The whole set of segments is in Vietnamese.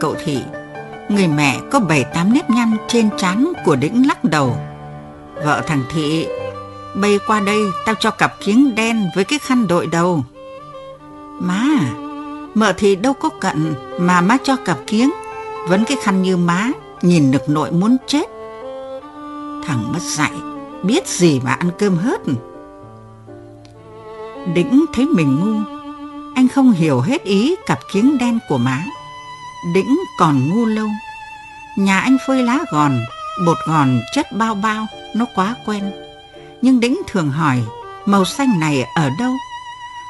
cậu thị người mẹ có bảy tám nếp nhăn trên trán của đĩnh lắc đầu vợ thằng thị bay qua đây tao cho cặp kiếng đen với cái khăn đội đầu má mợ thì đâu có cận mà má cho cặp kiếng vẫn cái khăn như má nhìn được nội muốn chết thằng mất dạy biết gì mà ăn cơm hớt đĩnh thấy mình ngu anh không hiểu hết ý cặp kiếng đen của má đĩnh còn ngu lâu. Nhà anh phơi lá gòn, bột gòn chất bao bao, nó quá quen. Nhưng đĩnh thường hỏi, màu xanh này ở đâu?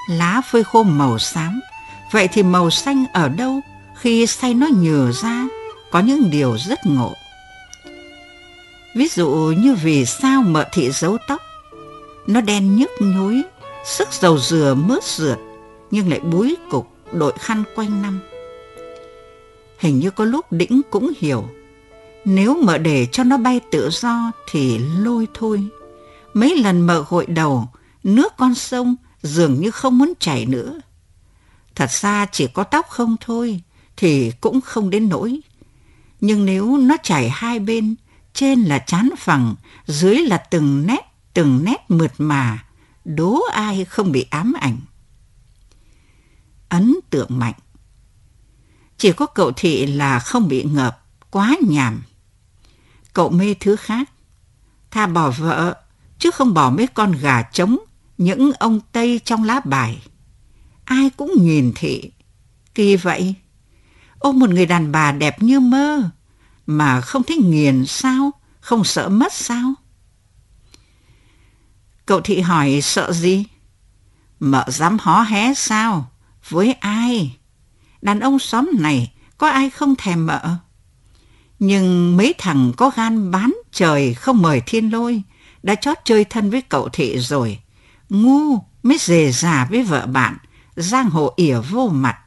Lá phơi khô màu xám, vậy thì màu xanh ở đâu khi say nó nhừ ra? Có những điều rất ngộ. Ví dụ như vì sao mợ thị giấu tóc, nó đen nhức nhối, sức dầu dừa mướt rượt, nhưng lại búi cục đội khăn quanh năm hình như có lúc đĩnh cũng hiểu. Nếu mợ để cho nó bay tự do thì lôi thôi. Mấy lần mợ gội đầu, nước con sông dường như không muốn chảy nữa. Thật ra chỉ có tóc không thôi thì cũng không đến nỗi. Nhưng nếu nó chảy hai bên, trên là chán phẳng, dưới là từng nét, từng nét mượt mà, đố ai không bị ám ảnh. Ấn tượng mạnh chỉ có cậu thị là không bị ngợp, quá nhảm. Cậu mê thứ khác. Tha bỏ vợ, chứ không bỏ mấy con gà trống, những ông Tây trong lá bài. Ai cũng nhìn thị. Kỳ vậy, ôm một người đàn bà đẹp như mơ, mà không thấy nghiền sao, không sợ mất sao? Cậu thị hỏi sợ gì? Mợ dám hó hé sao? Với ai? đàn ông xóm này có ai không thèm mợ. Nhưng mấy thằng có gan bán trời không mời thiên lôi, đã chót chơi thân với cậu thị rồi. Ngu mới dề già với vợ bạn, giang hồ ỉa vô mặt.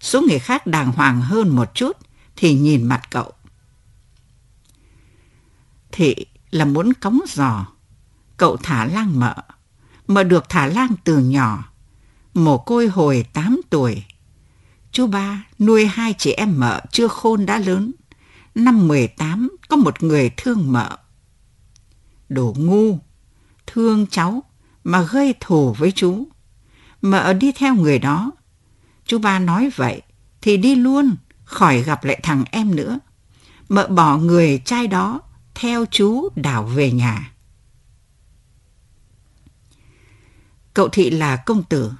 Số người khác đàng hoàng hơn một chút thì nhìn mặt cậu. Thị là muốn cống giò, cậu thả lang mợ, mợ được thả lang từ nhỏ, mồ côi hồi 8 tuổi Chú ba nuôi hai chị em mợ chưa khôn đã lớn. Năm 18 có một người thương mợ. Đồ ngu, thương cháu mà gây thù với chú. Mợ đi theo người đó. Chú ba nói vậy thì đi luôn, khỏi gặp lại thằng em nữa. Mợ bỏ người trai đó theo chú đảo về nhà. Cậu thị là công tử,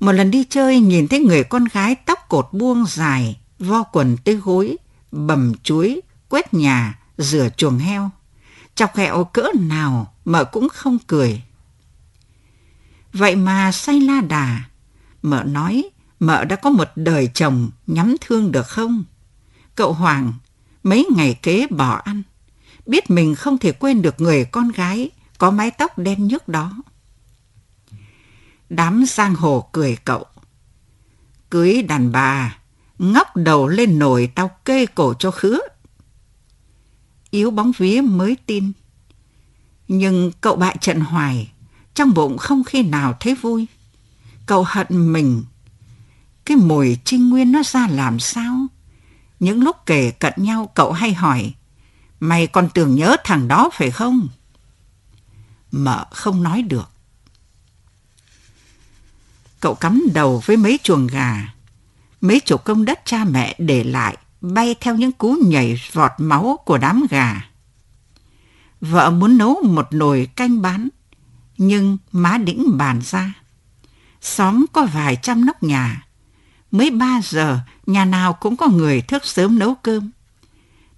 một lần đi chơi nhìn thấy người con gái tóc cột buông dài, vo quần tới gối, bầm chuối, quét nhà, rửa chuồng heo. Chọc ghẹo cỡ nào mợ cũng không cười. Vậy mà say la đà, mợ nói mợ đã có một đời chồng nhắm thương được không? Cậu Hoàng mấy ngày kế bỏ ăn, biết mình không thể quên được người con gái có mái tóc đen nhức đó. Đám giang hồ cười cậu. Cưới đàn bà, ngóc đầu lên nồi tao kê cổ cho khứa. Yếu bóng vía mới tin. Nhưng cậu bại trận hoài, trong bụng không khi nào thấy vui. Cậu hận mình. Cái mùi trinh nguyên nó ra làm sao? Những lúc kể cận nhau cậu hay hỏi, mày còn tưởng nhớ thằng đó phải không? Mợ không nói được cậu cắm đầu với mấy chuồng gà. Mấy chục công đất cha mẹ để lại bay theo những cú nhảy vọt máu của đám gà. Vợ muốn nấu một nồi canh bán, nhưng má đĩnh bàn ra. Xóm có vài trăm nóc nhà, mới ba giờ nhà nào cũng có người thức sớm nấu cơm.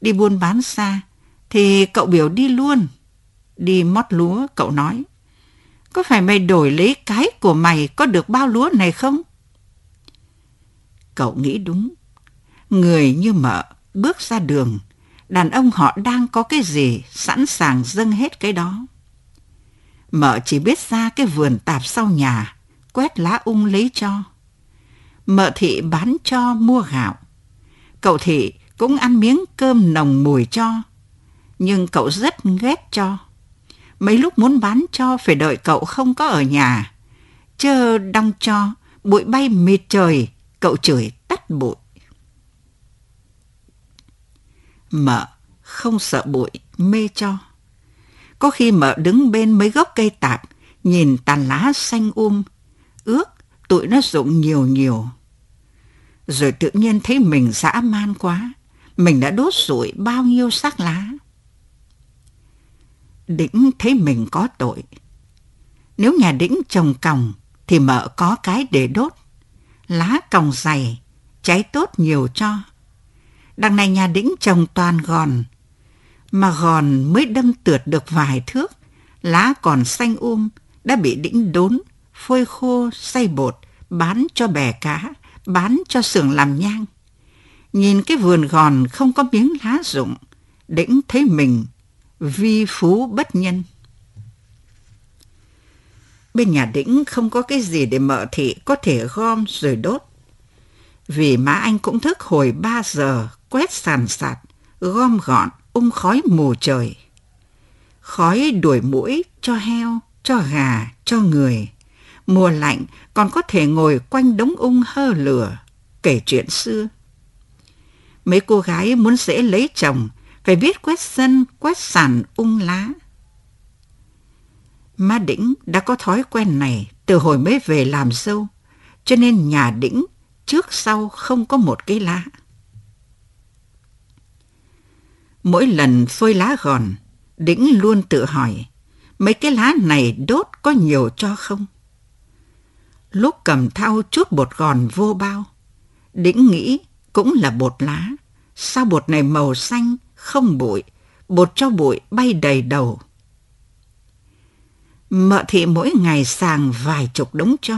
Đi buôn bán xa thì cậu biểu đi luôn. Đi mót lúa cậu nói có phải mày đổi lấy cái của mày có được bao lúa này không? Cậu nghĩ đúng. Người như mợ bước ra đường, đàn ông họ đang có cái gì sẵn sàng dâng hết cái đó. Mợ chỉ biết ra cái vườn tạp sau nhà, quét lá ung lấy cho. Mợ thị bán cho mua gạo. Cậu thị cũng ăn miếng cơm nồng mùi cho, nhưng cậu rất ghét cho mấy lúc muốn bán cho phải đợi cậu không có ở nhà. Chờ đong cho, bụi bay mịt trời, cậu chửi tắt bụi. Mợ không sợ bụi, mê cho. Có khi mợ đứng bên mấy gốc cây tạp, nhìn tàn lá xanh um, ước tụi nó rụng nhiều nhiều. Rồi tự nhiên thấy mình dã man quá, mình đã đốt rụi bao nhiêu xác lá. Đĩnh thấy mình có tội. Nếu nhà Đĩnh trồng còng thì mợ có cái để đốt. Lá còng dày, cháy tốt nhiều cho. Đằng này nhà Đĩnh trồng toàn gòn. Mà gòn mới đâm tượt được vài thước, lá còn xanh um, đã bị Đĩnh đốn, phơi khô, xay bột, bán cho bè cá, bán cho xưởng làm nhang. Nhìn cái vườn gòn không có miếng lá rụng, Đĩnh thấy mình vi phú bất nhân. Bên nhà đỉnh không có cái gì để mở thị có thể gom rồi đốt. Vì má anh cũng thức hồi 3 giờ, quét sàn sạt, gom gọn, ung um khói mù trời. Khói đuổi mũi cho heo, cho gà, cho người. Mùa lạnh còn có thể ngồi quanh đống ung um hơ lửa, kể chuyện xưa. Mấy cô gái muốn dễ lấy chồng phải viết quét sân, quét sàn ung lá. Má Đĩnh đã có thói quen này từ hồi mới về làm dâu, cho nên nhà Đĩnh trước sau không có một cái lá. Mỗi lần phơi lá gòn, Đĩnh luôn tự hỏi, mấy cái lá này đốt có nhiều cho không? Lúc cầm thao chút bột gòn vô bao, Đĩnh nghĩ cũng là bột lá, sao bột này màu xanh không bụi, bột cho bụi bay đầy đầu. Mợ thị mỗi ngày sàng vài chục đống cho.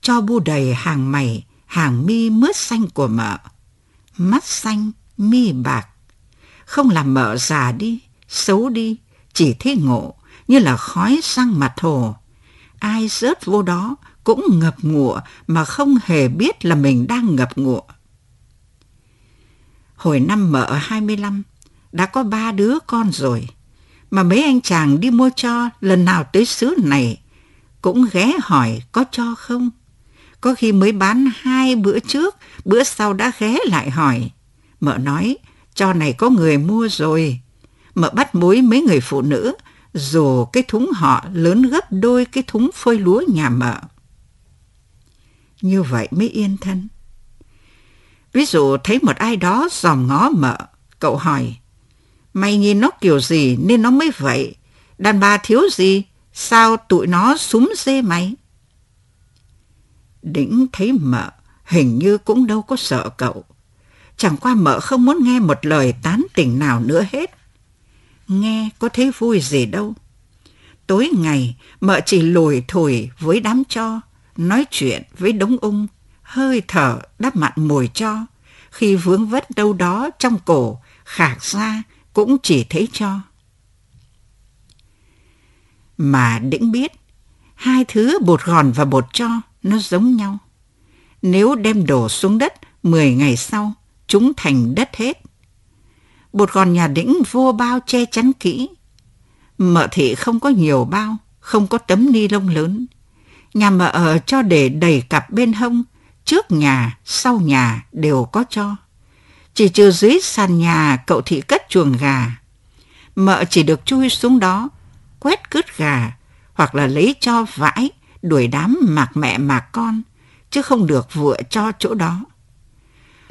Cho bu đầy hàng mày, hàng mi mướt xanh của mợ. Mắt xanh, mi bạc. Không làm mợ già đi, xấu đi, chỉ thế ngộ, như là khói sang mặt hồ. Ai rớt vô đó cũng ngập ngụa mà không hề biết là mình đang ngập ngụa. Hồi năm mợ 25, đã có ba đứa con rồi, mà mấy anh chàng đi mua cho lần nào tới xứ này cũng ghé hỏi có cho không. Có khi mới bán hai bữa trước, bữa sau đã ghé lại hỏi. Mợ nói, cho này có người mua rồi. Mợ bắt mối mấy người phụ nữ, dù cái thúng họ lớn gấp đôi cái thúng phơi lúa nhà mợ. Như vậy mới yên thân. Ví dụ thấy một ai đó dòm ngó mợ, cậu hỏi, mày nhìn nó kiểu gì nên nó mới vậy, đàn bà thiếu gì, sao tụi nó súng dê mày? đỉnh thấy mợ hình như cũng đâu có sợ cậu. Chẳng qua mợ không muốn nghe một lời tán tỉnh nào nữa hết. Nghe có thấy vui gì đâu. Tối ngày mợ chỉ lùi thủi với đám cho, nói chuyện với đống ung, hơi thở đắp mặn mùi cho, khi vướng vất đâu đó trong cổ, khạc ra cũng chỉ thấy cho. Mà đĩnh biết, hai thứ bột gòn và bột cho nó giống nhau. Nếu đem đổ xuống đất 10 ngày sau, chúng thành đất hết. Bột gòn nhà đĩnh vô bao che chắn kỹ. Mợ thị không có nhiều bao, không có tấm ni lông lớn. Nhà mợ cho để đầy cặp bên hông, trước nhà, sau nhà đều có cho. Chỉ trừ dưới sàn nhà cậu thị cất chuồng gà. Mợ chỉ được chui xuống đó, quét cứt gà, hoặc là lấy cho vãi, đuổi đám mạc mẹ mạc con, chứ không được vựa cho chỗ đó.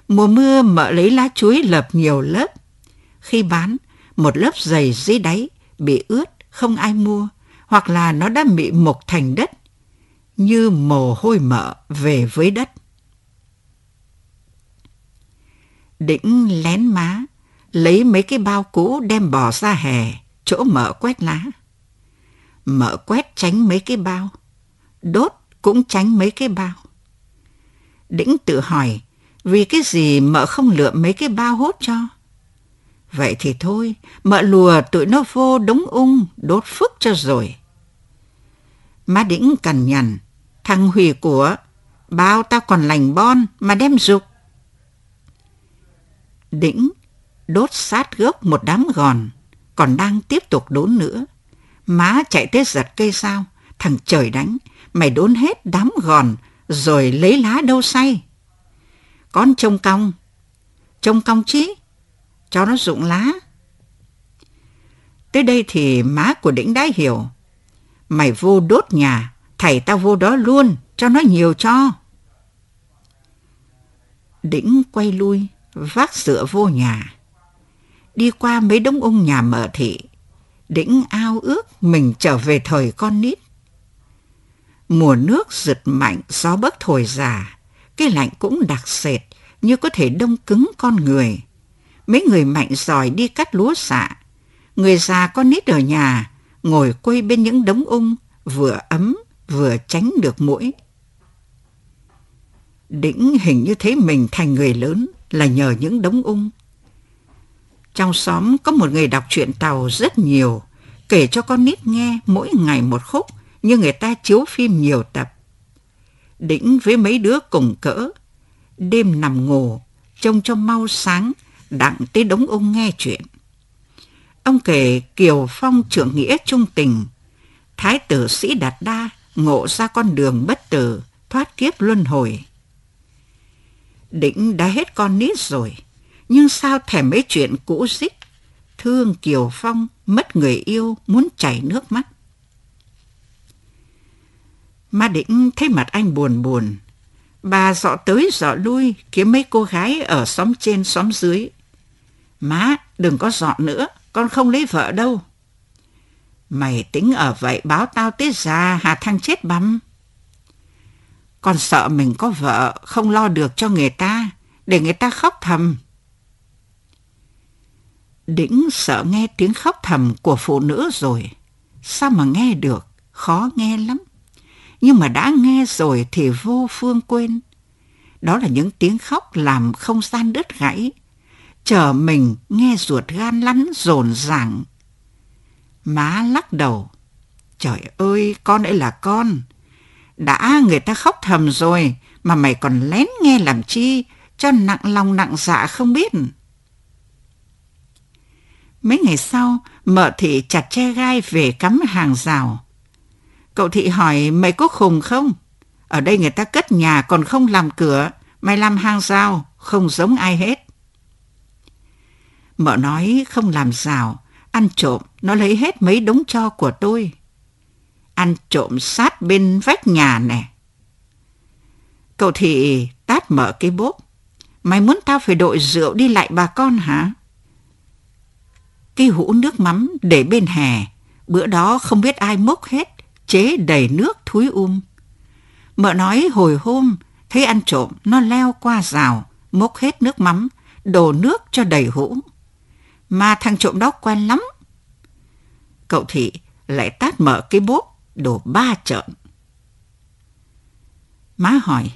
Mùa mưa mợ lấy lá chuối lợp nhiều lớp. Khi bán, một lớp dày dưới đáy, bị ướt, không ai mua, hoặc là nó đã bị mục thành đất, như mồ hôi mợ về với đất. Đĩnh lén má, lấy mấy cái bao cũ đem bỏ ra hè, chỗ mở quét lá. Mở quét tránh mấy cái bao, đốt cũng tránh mấy cái bao. Đĩnh tự hỏi, vì cái gì mở không lựa mấy cái bao hốt cho? Vậy thì thôi, mở lùa tụi nó vô đống ung, đốt phức cho rồi. Má đĩnh cằn nhằn, thằng hủy của, bao tao còn lành bon mà đem dục đỉnh đốt sát gốc một đám gòn, còn đang tiếp tục đốn nữa. Má chạy tới giật cây sao, thằng trời đánh, mày đốn hết đám gòn, rồi lấy lá đâu say. Con trông cong, trông cong chứ cho nó rụng lá. Tới đây thì má của đĩnh đã hiểu. Mày vô đốt nhà, thầy tao vô đó luôn, cho nó nhiều cho. Đĩnh quay lui, vác sữa vô nhà. Đi qua mấy đống ông nhà mở thị, đĩnh ao ước mình trở về thời con nít. Mùa nước rượt mạnh, gió bấc thổi già, cái lạnh cũng đặc sệt như có thể đông cứng con người. Mấy người mạnh giỏi đi cắt lúa xạ, người già con nít ở nhà, ngồi quây bên những đống ung, vừa ấm vừa tránh được mũi. Đỉnh hình như thấy mình thành người lớn, là nhờ những đống ung. Trong xóm có một người đọc truyện Tàu rất nhiều, kể cho con nít nghe mỗi ngày một khúc, như người ta chiếu phim nhiều tập. Đỉnh với mấy đứa cùng cỡ, đêm nằm ngủ, trông cho mau sáng, đặng tới đống ung nghe chuyện. Ông kể Kiều Phong trưởng nghĩa trung tình, Thái tử Sĩ Đạt Đa ngộ ra con đường bất tử, thoát kiếp luân hồi. Đĩnh đã hết con nít rồi, nhưng sao thèm mấy chuyện cũ dích. Thương Kiều Phong mất người yêu muốn chảy nước mắt. Ma Đĩnh thấy mặt anh buồn buồn. Bà dọ tới dọ lui kiếm mấy cô gái ở xóm trên xóm dưới. Má, đừng có dọ nữa, con không lấy vợ đâu. Mày tính ở vậy báo tao tới già hà thang chết băm. Con sợ mình có vợ không lo được cho người ta, để người ta khóc thầm. đỉnh sợ nghe tiếng khóc thầm của phụ nữ rồi. Sao mà nghe được, khó nghe lắm. Nhưng mà đã nghe rồi thì vô phương quên. Đó là những tiếng khóc làm không gian đứt gãy. Chờ mình nghe ruột gan lăn rồn ràng. Má lắc đầu. Trời ơi, con ấy là con. Đã người ta khóc thầm rồi mà mày còn lén nghe làm chi cho nặng lòng nặng dạ không biết. Mấy ngày sau, mợ thị chặt che gai về cắm hàng rào. Cậu thị hỏi mày có khùng không? Ở đây người ta cất nhà còn không làm cửa, mày làm hàng rào, không giống ai hết. Mợ nói không làm rào, ăn trộm, nó lấy hết mấy đống cho của tôi ăn trộm sát bên vách nhà nè. Cậu thị tát mở cái bốp. Mày muốn tao phải đội rượu đi lại bà con hả? Cái hũ nước mắm để bên hè, bữa đó không biết ai mốc hết, chế đầy nước thúi um. Mợ nói hồi hôm, thấy ăn trộm, nó leo qua rào, mốc hết nước mắm, đổ nước cho đầy hũ. Mà thằng trộm đó quen lắm. Cậu thị lại tát mở cái bốp đổ ba trợn. Má hỏi,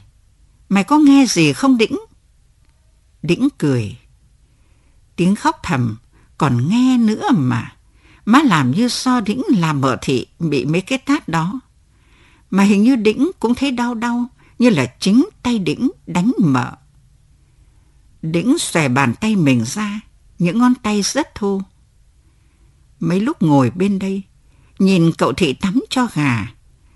mày có nghe gì không Đĩnh? Đĩnh cười. Tiếng khóc thầm còn nghe nữa mà. Má làm như so Đĩnh làm mở thị bị mấy cái tát đó. Mà hình như Đĩnh cũng thấy đau đau như là chính tay Đĩnh đánh mở. Đĩnh xòe bàn tay mình ra, những ngón tay rất thô. Mấy lúc ngồi bên đây, Nhìn cậu thị tắm cho gà,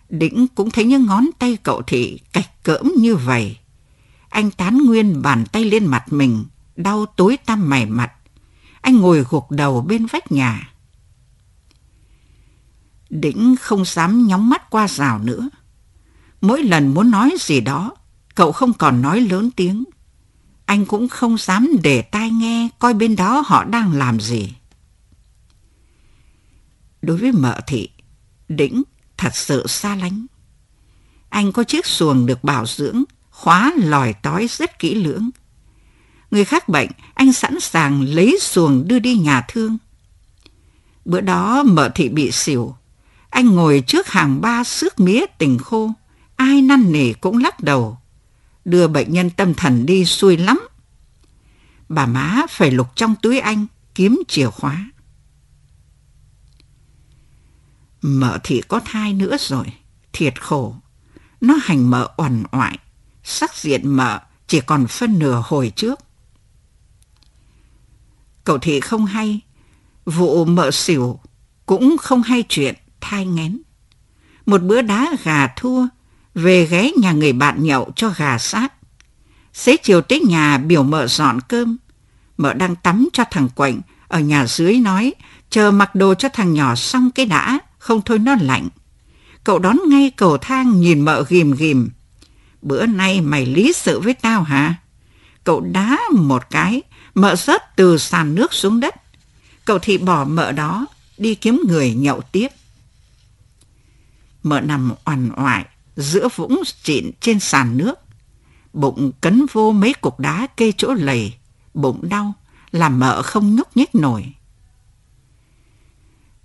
Đĩnh cũng thấy những ngón tay cậu thị cạch cỡm như vậy. Anh tán nguyên bàn tay lên mặt mình, đau tối tăm mày mặt. Anh ngồi gục đầu bên vách nhà. Đĩnh không dám nhóng mắt qua rào nữa. Mỗi lần muốn nói gì đó, cậu không còn nói lớn tiếng. Anh cũng không dám để tai nghe coi bên đó họ đang làm gì đối với mợ thị, đĩnh thật sự xa lánh. Anh có chiếc xuồng được bảo dưỡng, khóa lòi tói rất kỹ lưỡng. Người khác bệnh, anh sẵn sàng lấy xuồng đưa đi nhà thương. Bữa đó mợ thị bị xỉu, anh ngồi trước hàng ba xước mía tình khô, ai năn nỉ cũng lắc đầu. Đưa bệnh nhân tâm thần đi xui lắm. Bà má phải lục trong túi anh kiếm chìa khóa. Mợ thì có thai nữa rồi, thiệt khổ. Nó hành mợ oằn oại, sắc diện mợ chỉ còn phân nửa hồi trước. Cậu thì không hay, vụ mợ xỉu cũng không hay chuyện thai ngén. Một bữa đá gà thua, về ghé nhà người bạn nhậu cho gà sát. Xế chiều tới nhà biểu mợ dọn cơm. Mợ đang tắm cho thằng Quạnh ở nhà dưới nói, chờ mặc đồ cho thằng nhỏ xong cái đã, không thôi nó lạnh. Cậu đón ngay cầu thang nhìn mợ ghìm ghìm. Bữa nay mày lý sự với tao hả? Cậu đá một cái, mợ rớt từ sàn nước xuống đất. Cậu thì bỏ mợ đó, đi kiếm người nhậu tiếp. Mợ nằm oằn oại, giữa vũng trịn trên sàn nước. Bụng cấn vô mấy cục đá kê chỗ lầy, bụng đau, làm mợ không nhúc nhích nổi.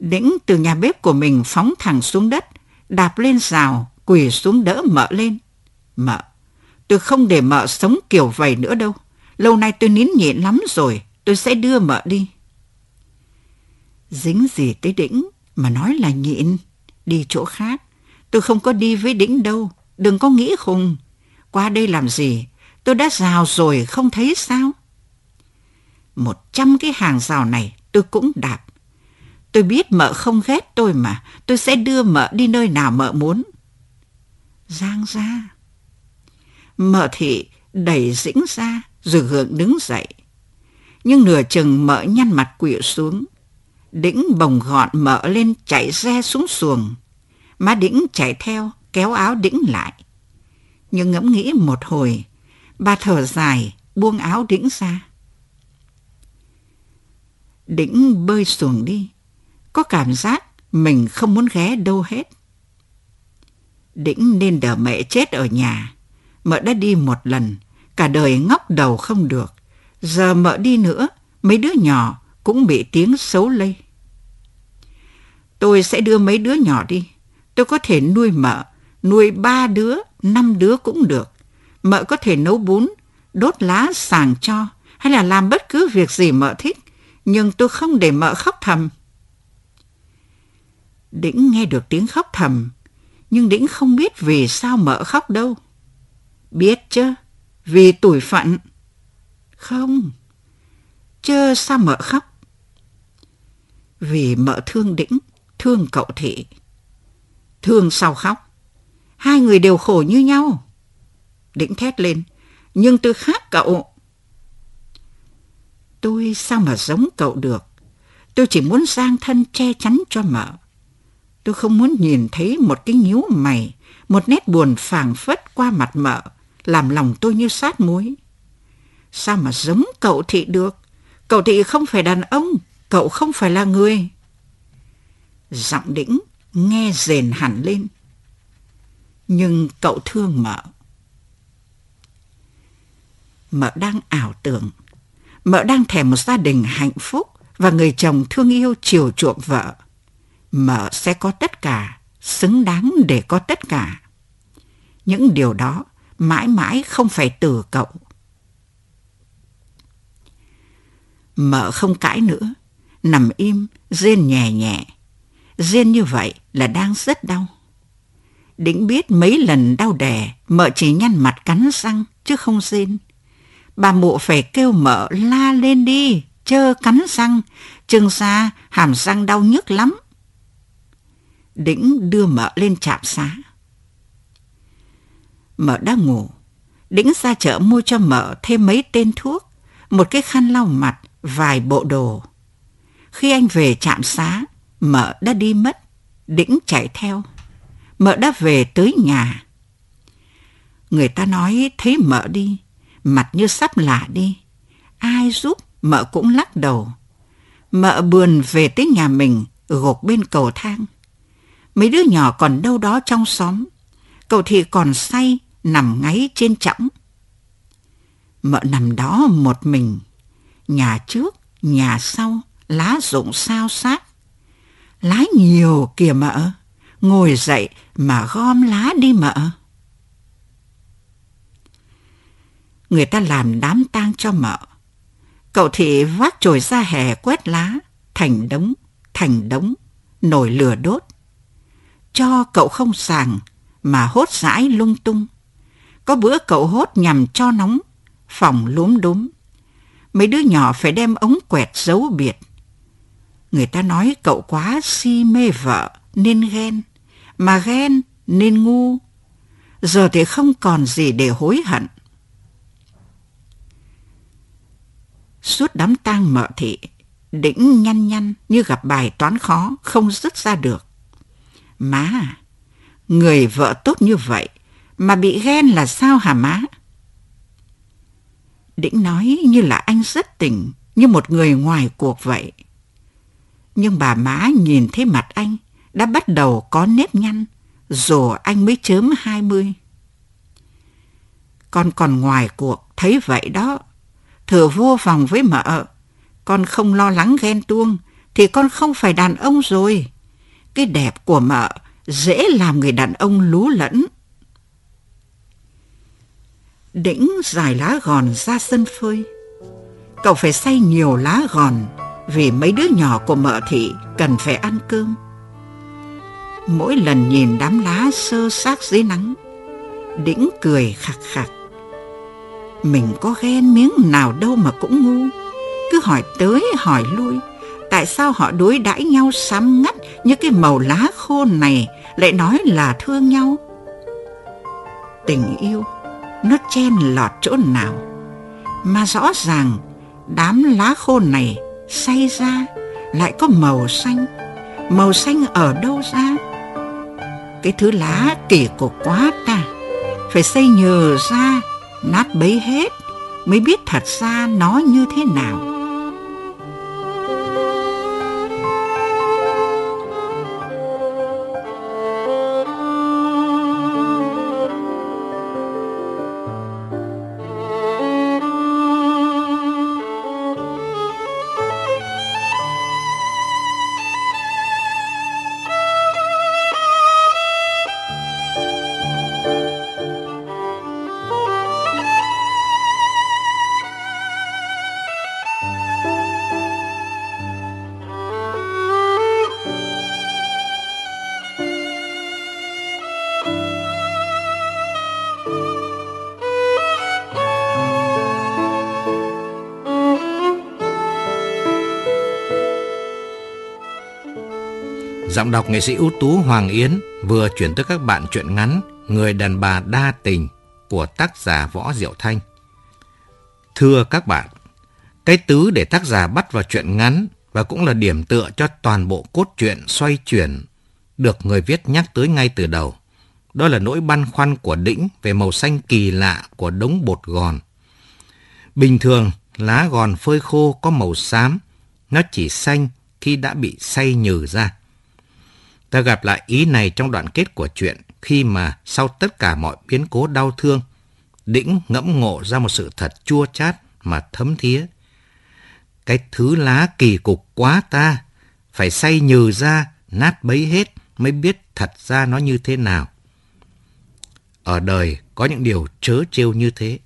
Đĩnh từ nhà bếp của mình phóng thẳng xuống đất, đạp lên rào, quỳ xuống đỡ mợ lên. Mợ, tôi không để mợ sống kiểu vậy nữa đâu. Lâu nay tôi nín nhịn lắm rồi, tôi sẽ đưa mợ đi. Dính gì tới Đĩnh mà nói là nhịn, đi chỗ khác. Tôi không có đi với Đĩnh đâu, đừng có nghĩ khùng. Qua đây làm gì, tôi đã rào rồi không thấy sao? Một trăm cái hàng rào này tôi cũng đạp, Tôi biết mợ không ghét tôi mà, tôi sẽ đưa mợ đi nơi nào mợ muốn. Giang ra. Mợ thị đẩy dĩnh ra rồi hưởng đứng dậy. Nhưng nửa chừng mợ nhăn mặt quỵ xuống. Đĩnh bồng gọn mợ lên chạy re xuống xuồng. Má đĩnh chạy theo, kéo áo đĩnh lại. Nhưng ngẫm nghĩ một hồi, bà thở dài, buông áo đĩnh ra. Đĩnh bơi xuồng đi, có cảm giác mình không muốn ghé đâu hết. Đỉnh nên đỡ mẹ chết ở nhà. Mợ đã đi một lần, cả đời ngóc đầu không được. Giờ mợ đi nữa, mấy đứa nhỏ cũng bị tiếng xấu lây. Tôi sẽ đưa mấy đứa nhỏ đi. Tôi có thể nuôi mợ, nuôi ba đứa, năm đứa cũng được. Mợ có thể nấu bún, đốt lá sàng cho hay là làm bất cứ việc gì mợ thích. Nhưng tôi không để mợ khóc thầm. Đĩnh nghe được tiếng khóc thầm, nhưng Đĩnh không biết vì sao mợ khóc đâu. Biết chứ, vì tuổi phận. Không, chớ sao mợ khóc. Vì mợ thương Đĩnh, thương cậu thị. Thương sao khóc, hai người đều khổ như nhau. Đĩnh thét lên, nhưng tôi khác cậu. Tôi sao mà giống cậu được, tôi chỉ muốn sang thân che chắn cho mợ. Tôi không muốn nhìn thấy một cái nhíu mày, một nét buồn phảng phất qua mặt mợ, làm lòng tôi như sát muối. Sao mà giống cậu thị được? Cậu thị không phải đàn ông, cậu không phải là người. Giọng đĩnh nghe rền hẳn lên. Nhưng cậu thương mợ. Mợ đang ảo tưởng. Mợ đang thèm một gia đình hạnh phúc và người chồng thương yêu chiều chuộng vợ mà sẽ có tất cả, xứng đáng để có tất cả. Những điều đó mãi mãi không phải từ cậu. Mợ không cãi nữa, nằm im, rên nhẹ nhẹ. Rên như vậy là đang rất đau. Đĩnh biết mấy lần đau đẻ, mợ chỉ nhăn mặt cắn răng chứ không rên. Bà mụ phải kêu mợ la lên đi, chơ cắn răng, chừng ra hàm răng đau nhức lắm. Đĩnh đưa mợ lên trạm xá. Mợ đang ngủ. Đĩnh ra chợ mua cho mợ thêm mấy tên thuốc, một cái khăn lau mặt, vài bộ đồ. Khi anh về trạm xá, mợ đã đi mất. Đĩnh chạy theo. Mợ đã về tới nhà. Người ta nói thấy mợ đi, mặt như sắp lạ đi. Ai giúp mợ cũng lắc đầu. Mợ buồn về tới nhà mình, gục bên cầu thang mấy đứa nhỏ còn đâu đó trong xóm. Cậu thì còn say, nằm ngáy trên chõng. Mợ nằm đó một mình, nhà trước, nhà sau, lá rụng sao sát, Lá nhiều kìa mợ, ngồi dậy mà gom lá đi mợ. Người ta làm đám tang cho mợ. Cậu thị vác chổi ra hè quét lá, thành đống, thành đống, nổi lửa đốt cho cậu không sàng mà hốt dãi lung tung. Có bữa cậu hốt nhằm cho nóng, phòng lúm đúm. Mấy đứa nhỏ phải đem ống quẹt giấu biệt. Người ta nói cậu quá si mê vợ nên ghen, mà ghen nên ngu. Giờ thì không còn gì để hối hận. Suốt đám tang mợ thị, đỉnh nhăn nhăn như gặp bài toán khó không dứt ra được Má Người vợ tốt như vậy mà bị ghen là sao hả má? Đĩnh nói như là anh rất tỉnh, như một người ngoài cuộc vậy. Nhưng bà má nhìn thấy mặt anh đã bắt đầu có nếp nhăn, dù anh mới chớm hai mươi. Con còn ngoài cuộc, thấy vậy đó. Thừa vô phòng với mợ, con không lo lắng ghen tuông, thì con không phải đàn ông rồi cái đẹp của mợ dễ làm người đàn ông lú lẫn. Đỉnh dài lá gòn ra sân phơi. Cậu phải xay nhiều lá gòn vì mấy đứa nhỏ của mợ thị cần phải ăn cơm. Mỗi lần nhìn đám lá sơ xác dưới nắng, đỉnh cười khặc khặc. Mình có ghen miếng nào đâu mà cũng ngu, cứ hỏi tới hỏi lui tại sao họ đối đãi nhau sám ngắt như cái màu lá khô này lại nói là thương nhau? Tình yêu, nó chen lọt chỗ nào? Mà rõ ràng, đám lá khô này say ra lại có màu xanh. Màu xanh ở đâu ra? Cái thứ lá kỳ cục quá ta, phải xây nhờ ra, nát bấy hết mới biết thật ra nó như thế nào. Giọng đọc nghệ sĩ ưu tú Hoàng Yến vừa chuyển tới các bạn truyện ngắn Người đàn bà đa tình của tác giả Võ Diệu Thanh. Thưa các bạn, cái tứ để tác giả bắt vào truyện ngắn và cũng là điểm tựa cho toàn bộ cốt truyện xoay chuyển được người viết nhắc tới ngay từ đầu. Đó là nỗi băn khoăn của Đĩnh về màu xanh kỳ lạ của đống bột gòn. Bình thường, lá gòn phơi khô có màu xám, nó chỉ xanh khi đã bị xay nhừ ra. Ta gặp lại ý này trong đoạn kết của chuyện khi mà sau tất cả mọi biến cố đau thương, Đĩnh ngẫm ngộ ra một sự thật chua chát mà thấm thía. Cái thứ lá kỳ cục quá ta, phải say nhừ ra, nát bấy hết mới biết thật ra nó như thế nào. Ở đời có những điều chớ trêu như thế.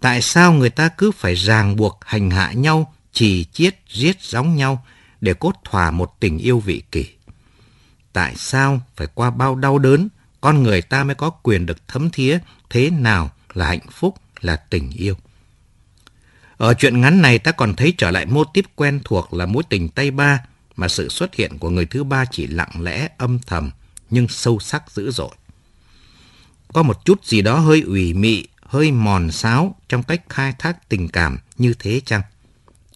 Tại sao người ta cứ phải ràng buộc hành hạ nhau, chỉ chiết, giết gióng nhau để cốt thỏa một tình yêu vị kỷ? tại sao phải qua bao đau đớn, con người ta mới có quyền được thấm thía thế nào là hạnh phúc, là tình yêu. Ở chuyện ngắn này ta còn thấy trở lại mô típ quen thuộc là mối tình Tây Ba, mà sự xuất hiện của người thứ ba chỉ lặng lẽ âm thầm, nhưng sâu sắc dữ dội. Có một chút gì đó hơi ủy mị, hơi mòn sáo trong cách khai thác tình cảm như thế chăng?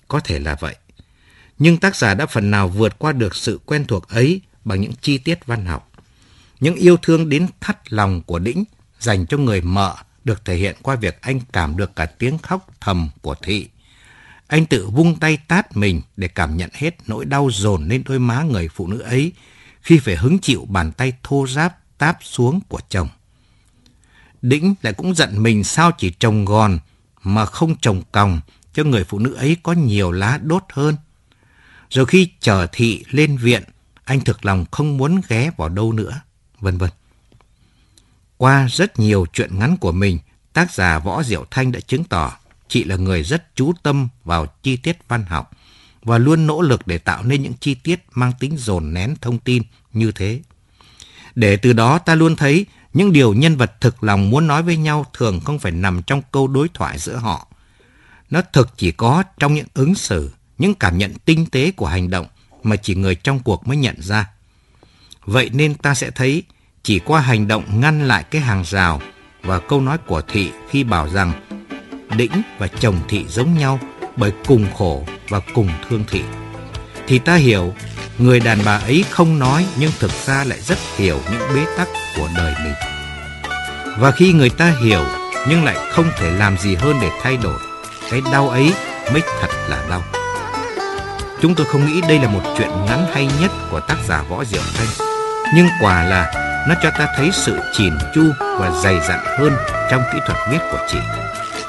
Có thể là vậy. Nhưng tác giả đã phần nào vượt qua được sự quen thuộc ấy bằng những chi tiết văn học. Những yêu thương đến thắt lòng của Đĩnh dành cho người mợ được thể hiện qua việc anh cảm được cả tiếng khóc thầm của Thị. Anh tự vung tay tát mình để cảm nhận hết nỗi đau dồn lên đôi má người phụ nữ ấy khi phải hứng chịu bàn tay thô ráp táp xuống của chồng. Đĩnh lại cũng giận mình sao chỉ trồng gòn mà không trồng còng cho người phụ nữ ấy có nhiều lá đốt hơn. Rồi khi chờ thị lên viện, anh thực lòng không muốn ghé vào đâu nữa, vân vân. Qua rất nhiều chuyện ngắn của mình, tác giả Võ Diệu Thanh đã chứng tỏ chị là người rất chú tâm vào chi tiết văn học và luôn nỗ lực để tạo nên những chi tiết mang tính dồn nén thông tin như thế. Để từ đó ta luôn thấy những điều nhân vật thực lòng muốn nói với nhau thường không phải nằm trong câu đối thoại giữa họ. Nó thực chỉ có trong những ứng xử, những cảm nhận tinh tế của hành động mà chỉ người trong cuộc mới nhận ra. Vậy nên ta sẽ thấy chỉ qua hành động ngăn lại cái hàng rào và câu nói của thị khi bảo rằng đĩnh và chồng thị giống nhau bởi cùng khổ và cùng thương thị. Thì ta hiểu người đàn bà ấy không nói nhưng thực ra lại rất hiểu những bế tắc của đời mình. Và khi người ta hiểu nhưng lại không thể làm gì hơn để thay đổi, cái đau ấy mới thật là đau. Chúng tôi không nghĩ đây là một chuyện ngắn hay nhất của tác giả Võ Diệu Thanh, nhưng quả là nó cho ta thấy sự chỉn chu và dày dặn hơn trong kỹ thuật viết của chị.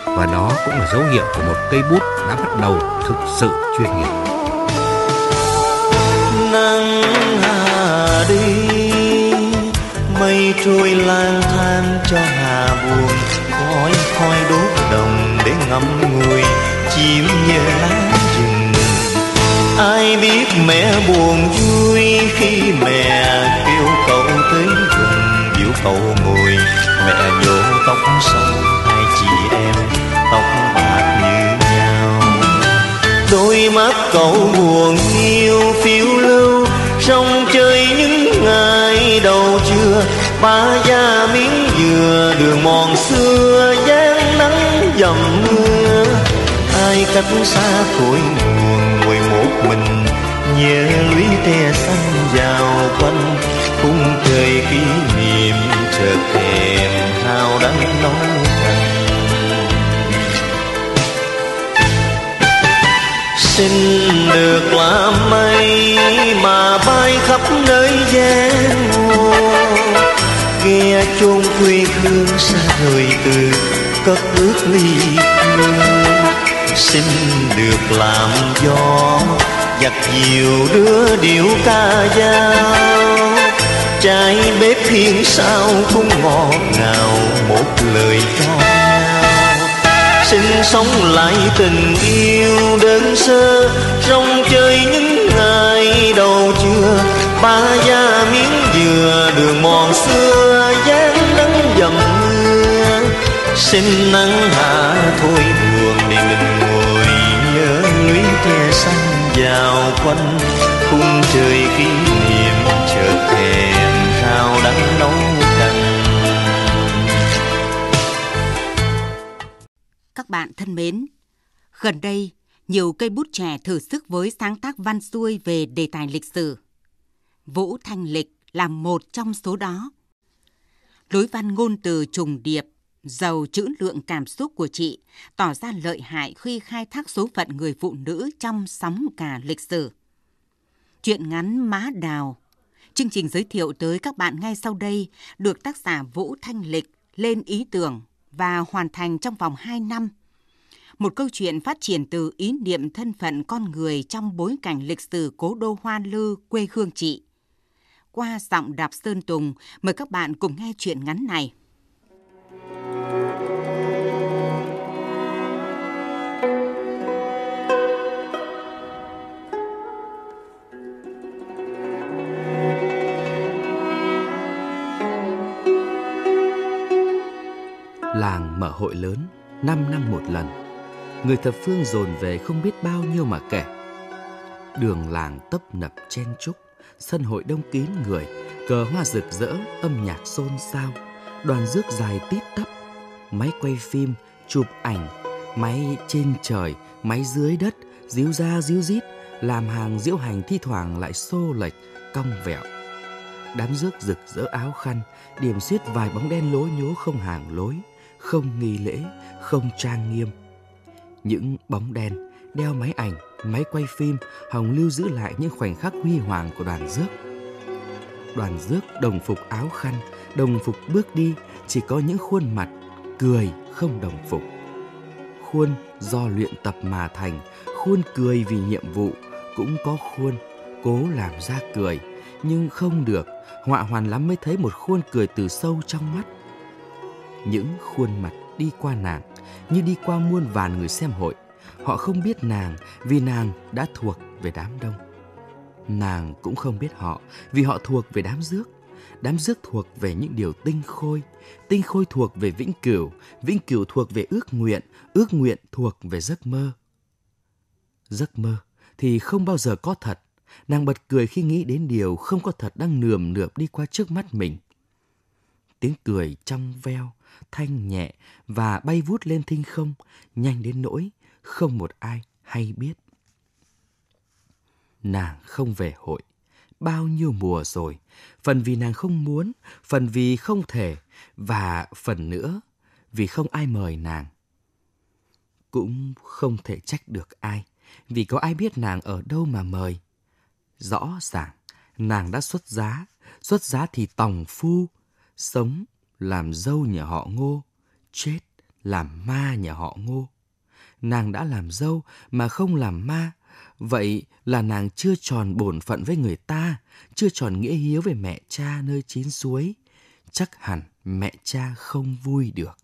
Và đó cũng là dấu hiệu của một cây bút đã bắt đầu thực sự chuyên nghiệp. Nắng hạ đi, mây trôi lang thang cho hà buồn, khói khói đốt đồng để ngắm người chim về lá ai biết mẹ buồn vui khi mẹ kêu cậu tới gần biểu cậu ngồi mẹ nhổ tóc sâu hai chị em tóc bạc như nhau đôi mắt cậu buồn yêu phiêu lưu trong chơi những ngày đầu trưa ba da miếng dừa đường mòn xưa giang nắng dầm mưa hai cách xa cội nguồn mình nhớ lũy tre xanh vào quanh khung trời kỷ niệm chợt thèm hao đắng nói rằng xin được làm mây mà bay khắp nơi gian hồ nghe chuông quê hương xa người từ cất ước ly xin được làm gió giặt nhiều đứa điệu ca dao trái bếp thiên sao cũng ngọt ngào một lời ca sinh sống lại tình yêu đơn sơ rong chơi những ngày đầu chưa ba gia miếng dừa đường mòn xưa dáng nắng dầm mưa xin nắng hạ thôi tre xanh vào quanh khung trời kỷ niệm chợt thèm rau đắng nấu cằn các bạn thân mến gần đây nhiều cây bút trẻ thử sức với sáng tác văn xuôi về đề tài lịch sử vũ thanh lịch là một trong số đó lối văn ngôn từ trùng điệp giàu trữ lượng cảm xúc của chị, tỏ ra lợi hại khi khai thác số phận người phụ nữ trong sóng cả lịch sử. Chuyện ngắn Má Đào Chương trình giới thiệu tới các bạn ngay sau đây được tác giả Vũ Thanh Lịch lên ý tưởng và hoàn thành trong vòng 2 năm. Một câu chuyện phát triển từ ý niệm thân phận con người trong bối cảnh lịch sử cố đô Hoa Lư, quê hương chị. Qua giọng đạp Sơn Tùng, mời các bạn cùng nghe chuyện ngắn này. mở hội lớn 5 năm một lần Người thập phương dồn về không biết bao nhiêu mà kể Đường làng tấp nập chen chúc Sân hội đông kín người Cờ hoa rực rỡ, âm nhạc xôn xao Đoàn rước dài tít tắp Máy quay phim, chụp ảnh Máy trên trời, máy dưới đất Díu ra díu dít Làm hàng diễu hành thi thoảng lại xô lệch, cong vẹo Đám rước rực rỡ áo khăn Điểm xiết vài bóng đen lối nhố không hàng lối không nghi lễ, không trang nghiêm. Những bóng đèn, đeo máy ảnh, máy quay phim, Hồng lưu giữ lại những khoảnh khắc huy hoàng của đoàn rước. Đoàn rước đồng phục áo khăn, đồng phục bước đi, chỉ có những khuôn mặt, cười không đồng phục. Khuôn do luyện tập mà thành, khuôn cười vì nhiệm vụ, cũng có khuôn cố làm ra cười, nhưng không được, họa hoàn lắm mới thấy một khuôn cười từ sâu trong mắt những khuôn mặt đi qua nàng như đi qua muôn vàn người xem hội họ không biết nàng vì nàng đã thuộc về đám đông nàng cũng không biết họ vì họ thuộc về đám rước đám rước thuộc về những điều tinh khôi tinh khôi thuộc về vĩnh cửu vĩnh cửu thuộc về ước nguyện ước nguyện thuộc về giấc mơ giấc mơ thì không bao giờ có thật nàng bật cười khi nghĩ đến điều không có thật đang nườm nượp đi qua trước mắt mình tiếng cười trong veo, thanh nhẹ và bay vút lên thinh không, nhanh đến nỗi không một ai hay biết. Nàng không về hội, bao nhiêu mùa rồi, phần vì nàng không muốn, phần vì không thể, và phần nữa vì không ai mời nàng. Cũng không thể trách được ai, vì có ai biết nàng ở đâu mà mời. Rõ ràng, nàng đã xuất giá, xuất giá thì tòng phu, Sống làm dâu nhà họ Ngô, chết làm ma nhà họ Ngô. Nàng đã làm dâu mà không làm ma, vậy là nàng chưa tròn bổn phận với người ta, chưa tròn nghĩa hiếu về mẹ cha nơi chín suối. Chắc hẳn mẹ cha không vui được.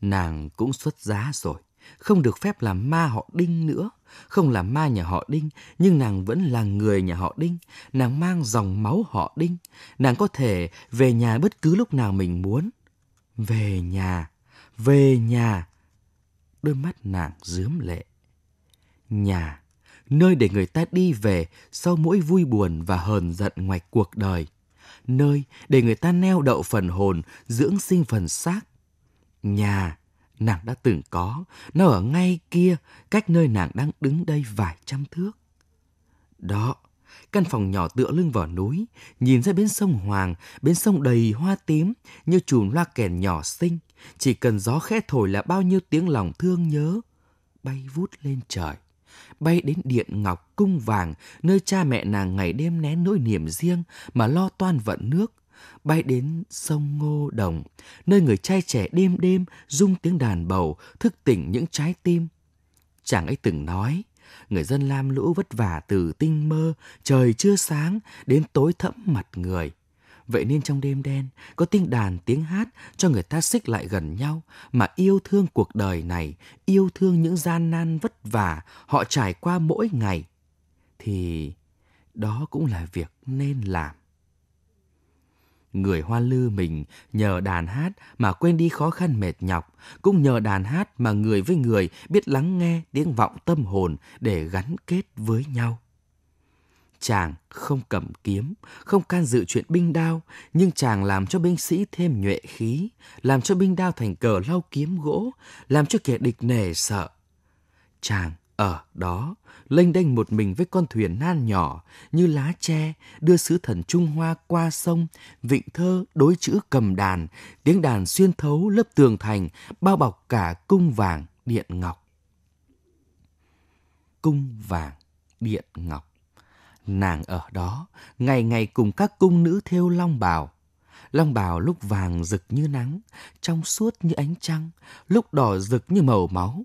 Nàng cũng xuất giá rồi không được phép làm ma họ Đinh nữa, không là ma nhà họ Đinh, nhưng nàng vẫn là người nhà họ Đinh, nàng mang dòng máu họ Đinh, nàng có thể về nhà bất cứ lúc nào mình muốn. Về nhà, về nhà. Đôi mắt nàng dướm lệ. Nhà, nơi để người ta đi về sau mỗi vui buồn và hờn giận ngoài cuộc đời. Nơi để người ta neo đậu phần hồn, dưỡng sinh phần xác. Nhà, nàng đã từng có, nó ở ngay kia, cách nơi nàng đang đứng đây vài trăm thước. Đó, căn phòng nhỏ tựa lưng vào núi, nhìn ra bên sông Hoàng, bên sông đầy hoa tím, như chùm loa kèn nhỏ xinh, chỉ cần gió khẽ thổi là bao nhiêu tiếng lòng thương nhớ, bay vút lên trời bay đến điện ngọc cung vàng nơi cha mẹ nàng ngày đêm nén nỗi niềm riêng mà lo toan vận nước bay đến sông Ngô Đồng, nơi người trai trẻ đêm đêm rung tiếng đàn bầu, thức tỉnh những trái tim. Chàng ấy từng nói, người dân Lam Lũ vất vả từ tinh mơ, trời chưa sáng, đến tối thẫm mặt người. Vậy nên trong đêm đen, có tiếng đàn tiếng hát cho người ta xích lại gần nhau mà yêu thương cuộc đời này, yêu thương những gian nan vất vả họ trải qua mỗi ngày. Thì đó cũng là việc nên làm. Người hoa lư mình nhờ đàn hát mà quên đi khó khăn mệt nhọc, cũng nhờ đàn hát mà người với người biết lắng nghe tiếng vọng tâm hồn để gắn kết với nhau. Chàng không cầm kiếm, không can dự chuyện binh đao, nhưng chàng làm cho binh sĩ thêm nhuệ khí, làm cho binh đao thành cờ lau kiếm gỗ, làm cho kẻ địch nể sợ. Chàng ở đó lênh đênh một mình với con thuyền nan nhỏ như lá tre đưa sứ thần Trung Hoa qua sông, vịnh thơ đối chữ cầm đàn, tiếng đàn xuyên thấu lớp tường thành bao bọc cả cung vàng điện ngọc. Cung vàng điện ngọc. Nàng ở đó, ngày ngày cùng các cung nữ thêu long bào, long bào lúc vàng rực như nắng, trong suốt như ánh trăng, lúc đỏ rực như màu máu.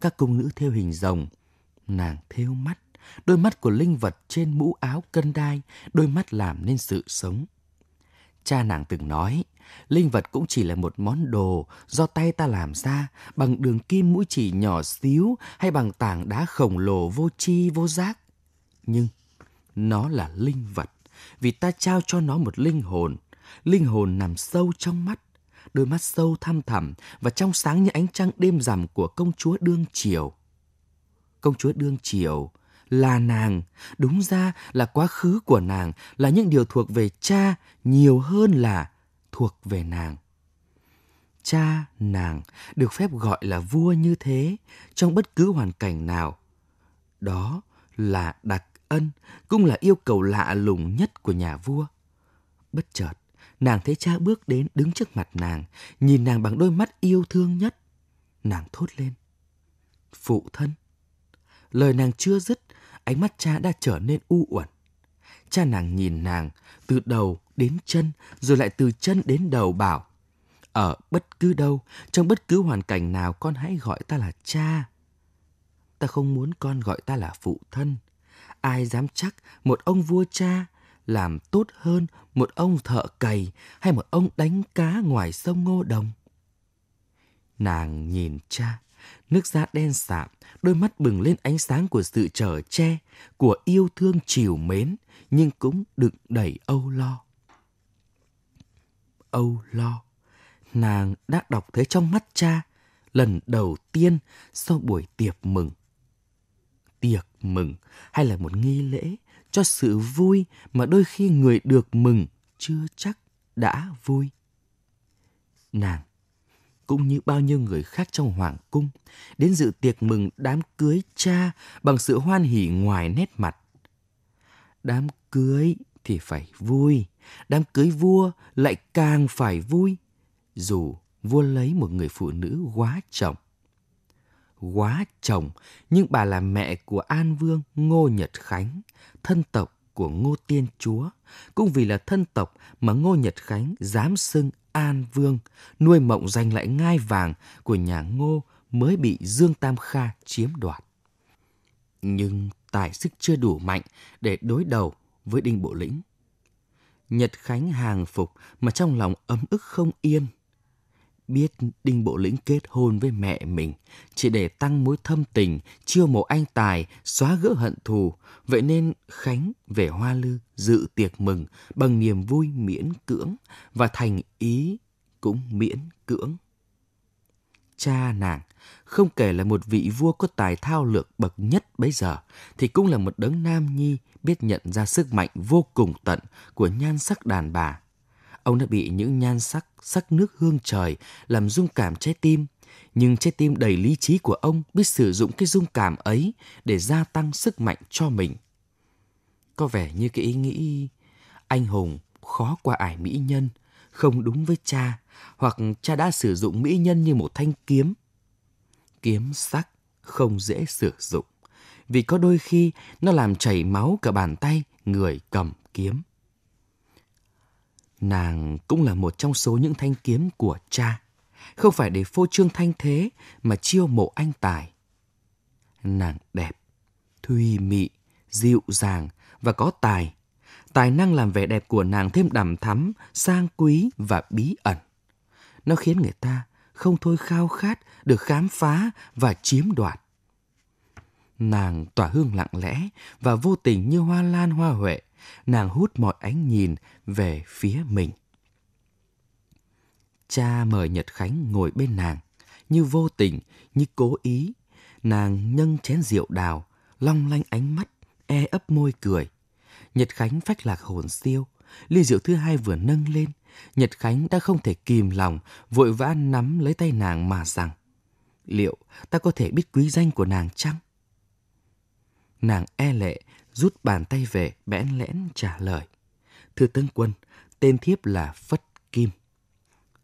Các cung nữ theo hình rồng, nàng thêu mắt, đôi mắt của linh vật trên mũ áo cân đai, đôi mắt làm nên sự sống. Cha nàng từng nói, linh vật cũng chỉ là một món đồ do tay ta làm ra bằng đường kim mũi chỉ nhỏ xíu hay bằng tảng đá khổng lồ vô chi vô giác. Nhưng nó là linh vật vì ta trao cho nó một linh hồn. Linh hồn nằm sâu trong mắt, đôi mắt sâu thăm thẳm và trong sáng như ánh trăng đêm rằm của công chúa đương triều công chúa đương triều là nàng đúng ra là quá khứ của nàng là những điều thuộc về cha nhiều hơn là thuộc về nàng cha nàng được phép gọi là vua như thế trong bất cứ hoàn cảnh nào đó là đặc ân cũng là yêu cầu lạ lùng nhất của nhà vua bất chợt nàng thấy cha bước đến đứng trước mặt nàng nhìn nàng bằng đôi mắt yêu thương nhất nàng thốt lên phụ thân Lời nàng chưa dứt, ánh mắt cha đã trở nên u uẩn. Cha nàng nhìn nàng từ đầu đến chân, rồi lại từ chân đến đầu bảo. Ở bất cứ đâu, trong bất cứ hoàn cảnh nào con hãy gọi ta là cha. Ta không muốn con gọi ta là phụ thân. Ai dám chắc một ông vua cha làm tốt hơn một ông thợ cày hay một ông đánh cá ngoài sông Ngô Đồng. Nàng nhìn cha, Nước da đen sạm, đôi mắt bừng lên ánh sáng của sự trở che, của yêu thương chiều mến, nhưng cũng đựng đầy âu lo. Âu lo, nàng đã đọc thấy trong mắt cha lần đầu tiên sau buổi tiệc mừng. Tiệc mừng hay là một nghi lễ cho sự vui mà đôi khi người được mừng chưa chắc đã vui. Nàng cũng như bao nhiêu người khác trong hoàng cung, đến dự tiệc mừng đám cưới cha bằng sự hoan hỉ ngoài nét mặt. Đám cưới thì phải vui, đám cưới vua lại càng phải vui, dù vua lấy một người phụ nữ quá chồng. Quá chồng, nhưng bà là mẹ của An Vương Ngô Nhật Khánh, thân tộc của Ngô Tiên Chúa. Cũng vì là thân tộc mà Ngô Nhật Khánh dám xưng An Vương nuôi mộng giành lại ngai vàng của nhà Ngô mới bị Dương Tam Kha chiếm đoạt. Nhưng tài sức chưa đủ mạnh để đối đầu với Đinh Bộ Lĩnh. Nhật Khánh hàng phục mà trong lòng ấm ức không yên – biết Đinh Bộ Lĩnh kết hôn với mẹ mình chỉ để tăng mối thâm tình, chiêu mộ anh tài, xóa gỡ hận thù. Vậy nên Khánh về Hoa Lư dự tiệc mừng bằng niềm vui miễn cưỡng và thành ý cũng miễn cưỡng. Cha nàng, không kể là một vị vua có tài thao lược bậc nhất bấy giờ, thì cũng là một đấng nam nhi biết nhận ra sức mạnh vô cùng tận của nhan sắc đàn bà Ông đã bị những nhan sắc, sắc nước hương trời làm rung cảm trái tim, nhưng trái tim đầy lý trí của ông biết sử dụng cái dung cảm ấy để gia tăng sức mạnh cho mình. Có vẻ như cái ý nghĩ anh hùng khó qua ải mỹ nhân, không đúng với cha, hoặc cha đã sử dụng mỹ nhân như một thanh kiếm. Kiếm sắc không dễ sử dụng, vì có đôi khi nó làm chảy máu cả bàn tay người cầm kiếm. Nàng cũng là một trong số những thanh kiếm của cha, không phải để phô trương thanh thế mà chiêu mộ anh tài. Nàng đẹp, thùy mị, dịu dàng và có tài. Tài năng làm vẻ đẹp của nàng thêm đằm thắm, sang quý và bí ẩn. Nó khiến người ta không thôi khao khát được khám phá và chiếm đoạt. Nàng tỏa hương lặng lẽ và vô tình như hoa lan hoa huệ nàng hút mọi ánh nhìn về phía mình. Cha mời Nhật Khánh ngồi bên nàng, như vô tình, như cố ý. Nàng nâng chén rượu đào, long lanh ánh mắt, e ấp môi cười. Nhật Khánh phách lạc hồn siêu, ly rượu thứ hai vừa nâng lên, Nhật Khánh đã không thể kìm lòng, vội vã nắm lấy tay nàng mà rằng, liệu ta có thể biết quý danh của nàng chăng? Nàng e lệ, rút bàn tay về bẽn lẽn trả lời. Thưa tướng quân, tên thiếp là Phất Kim.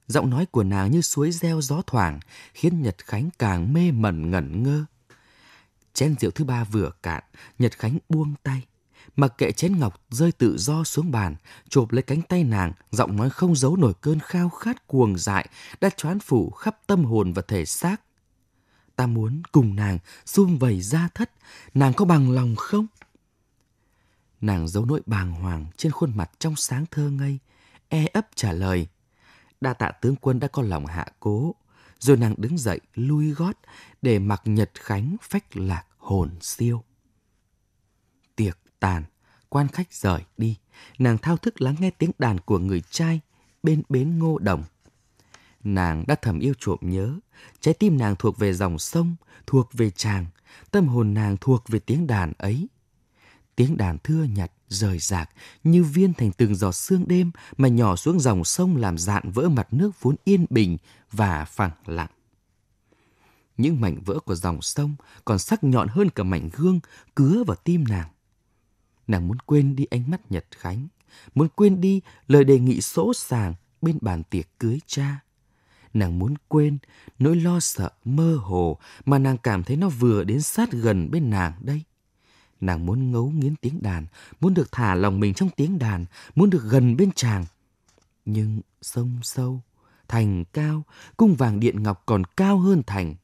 Giọng nói của nàng như suối reo gió thoảng, khiến Nhật Khánh càng mê mẩn ngẩn ngơ. Chén rượu thứ ba vừa cạn, Nhật Khánh buông tay. Mặc kệ chén ngọc rơi tự do xuống bàn, chộp lấy cánh tay nàng, giọng nói không giấu nổi cơn khao khát cuồng dại, đã choán phủ khắp tâm hồn và thể xác. Ta muốn cùng nàng xung vầy ra thất, nàng có bằng lòng không? Nàng giấu nỗi bàng hoàng trên khuôn mặt trong sáng thơ ngây, e ấp trả lời. Đa tạ tướng quân đã có lòng hạ cố. Rồi nàng đứng dậy lui gót để mặc Nhật Khánh phách lạc hồn siêu. Tiệc tàn, quan khách rời đi. Nàng thao thức lắng nghe tiếng đàn của người trai bên bến ngô đồng. Nàng đã thầm yêu trộm nhớ, trái tim nàng thuộc về dòng sông, thuộc về chàng, tâm hồn nàng thuộc về tiếng đàn ấy tiếng đàn thưa nhặt rời rạc như viên thành từng giọt sương đêm mà nhỏ xuống dòng sông làm dạn vỡ mặt nước vốn yên bình và phẳng lặng. Những mảnh vỡ của dòng sông còn sắc nhọn hơn cả mảnh gương cứa vào tim nàng. Nàng muốn quên đi ánh mắt Nhật Khánh, muốn quên đi lời đề nghị sỗ sàng bên bàn tiệc cưới cha. Nàng muốn quên nỗi lo sợ mơ hồ mà nàng cảm thấy nó vừa đến sát gần bên nàng đây Nàng muốn ngấu nghiến tiếng đàn, muốn được thả lòng mình trong tiếng đàn, muốn được gần bên chàng. Nhưng sông sâu, thành cao, cung vàng điện ngọc còn cao hơn thành.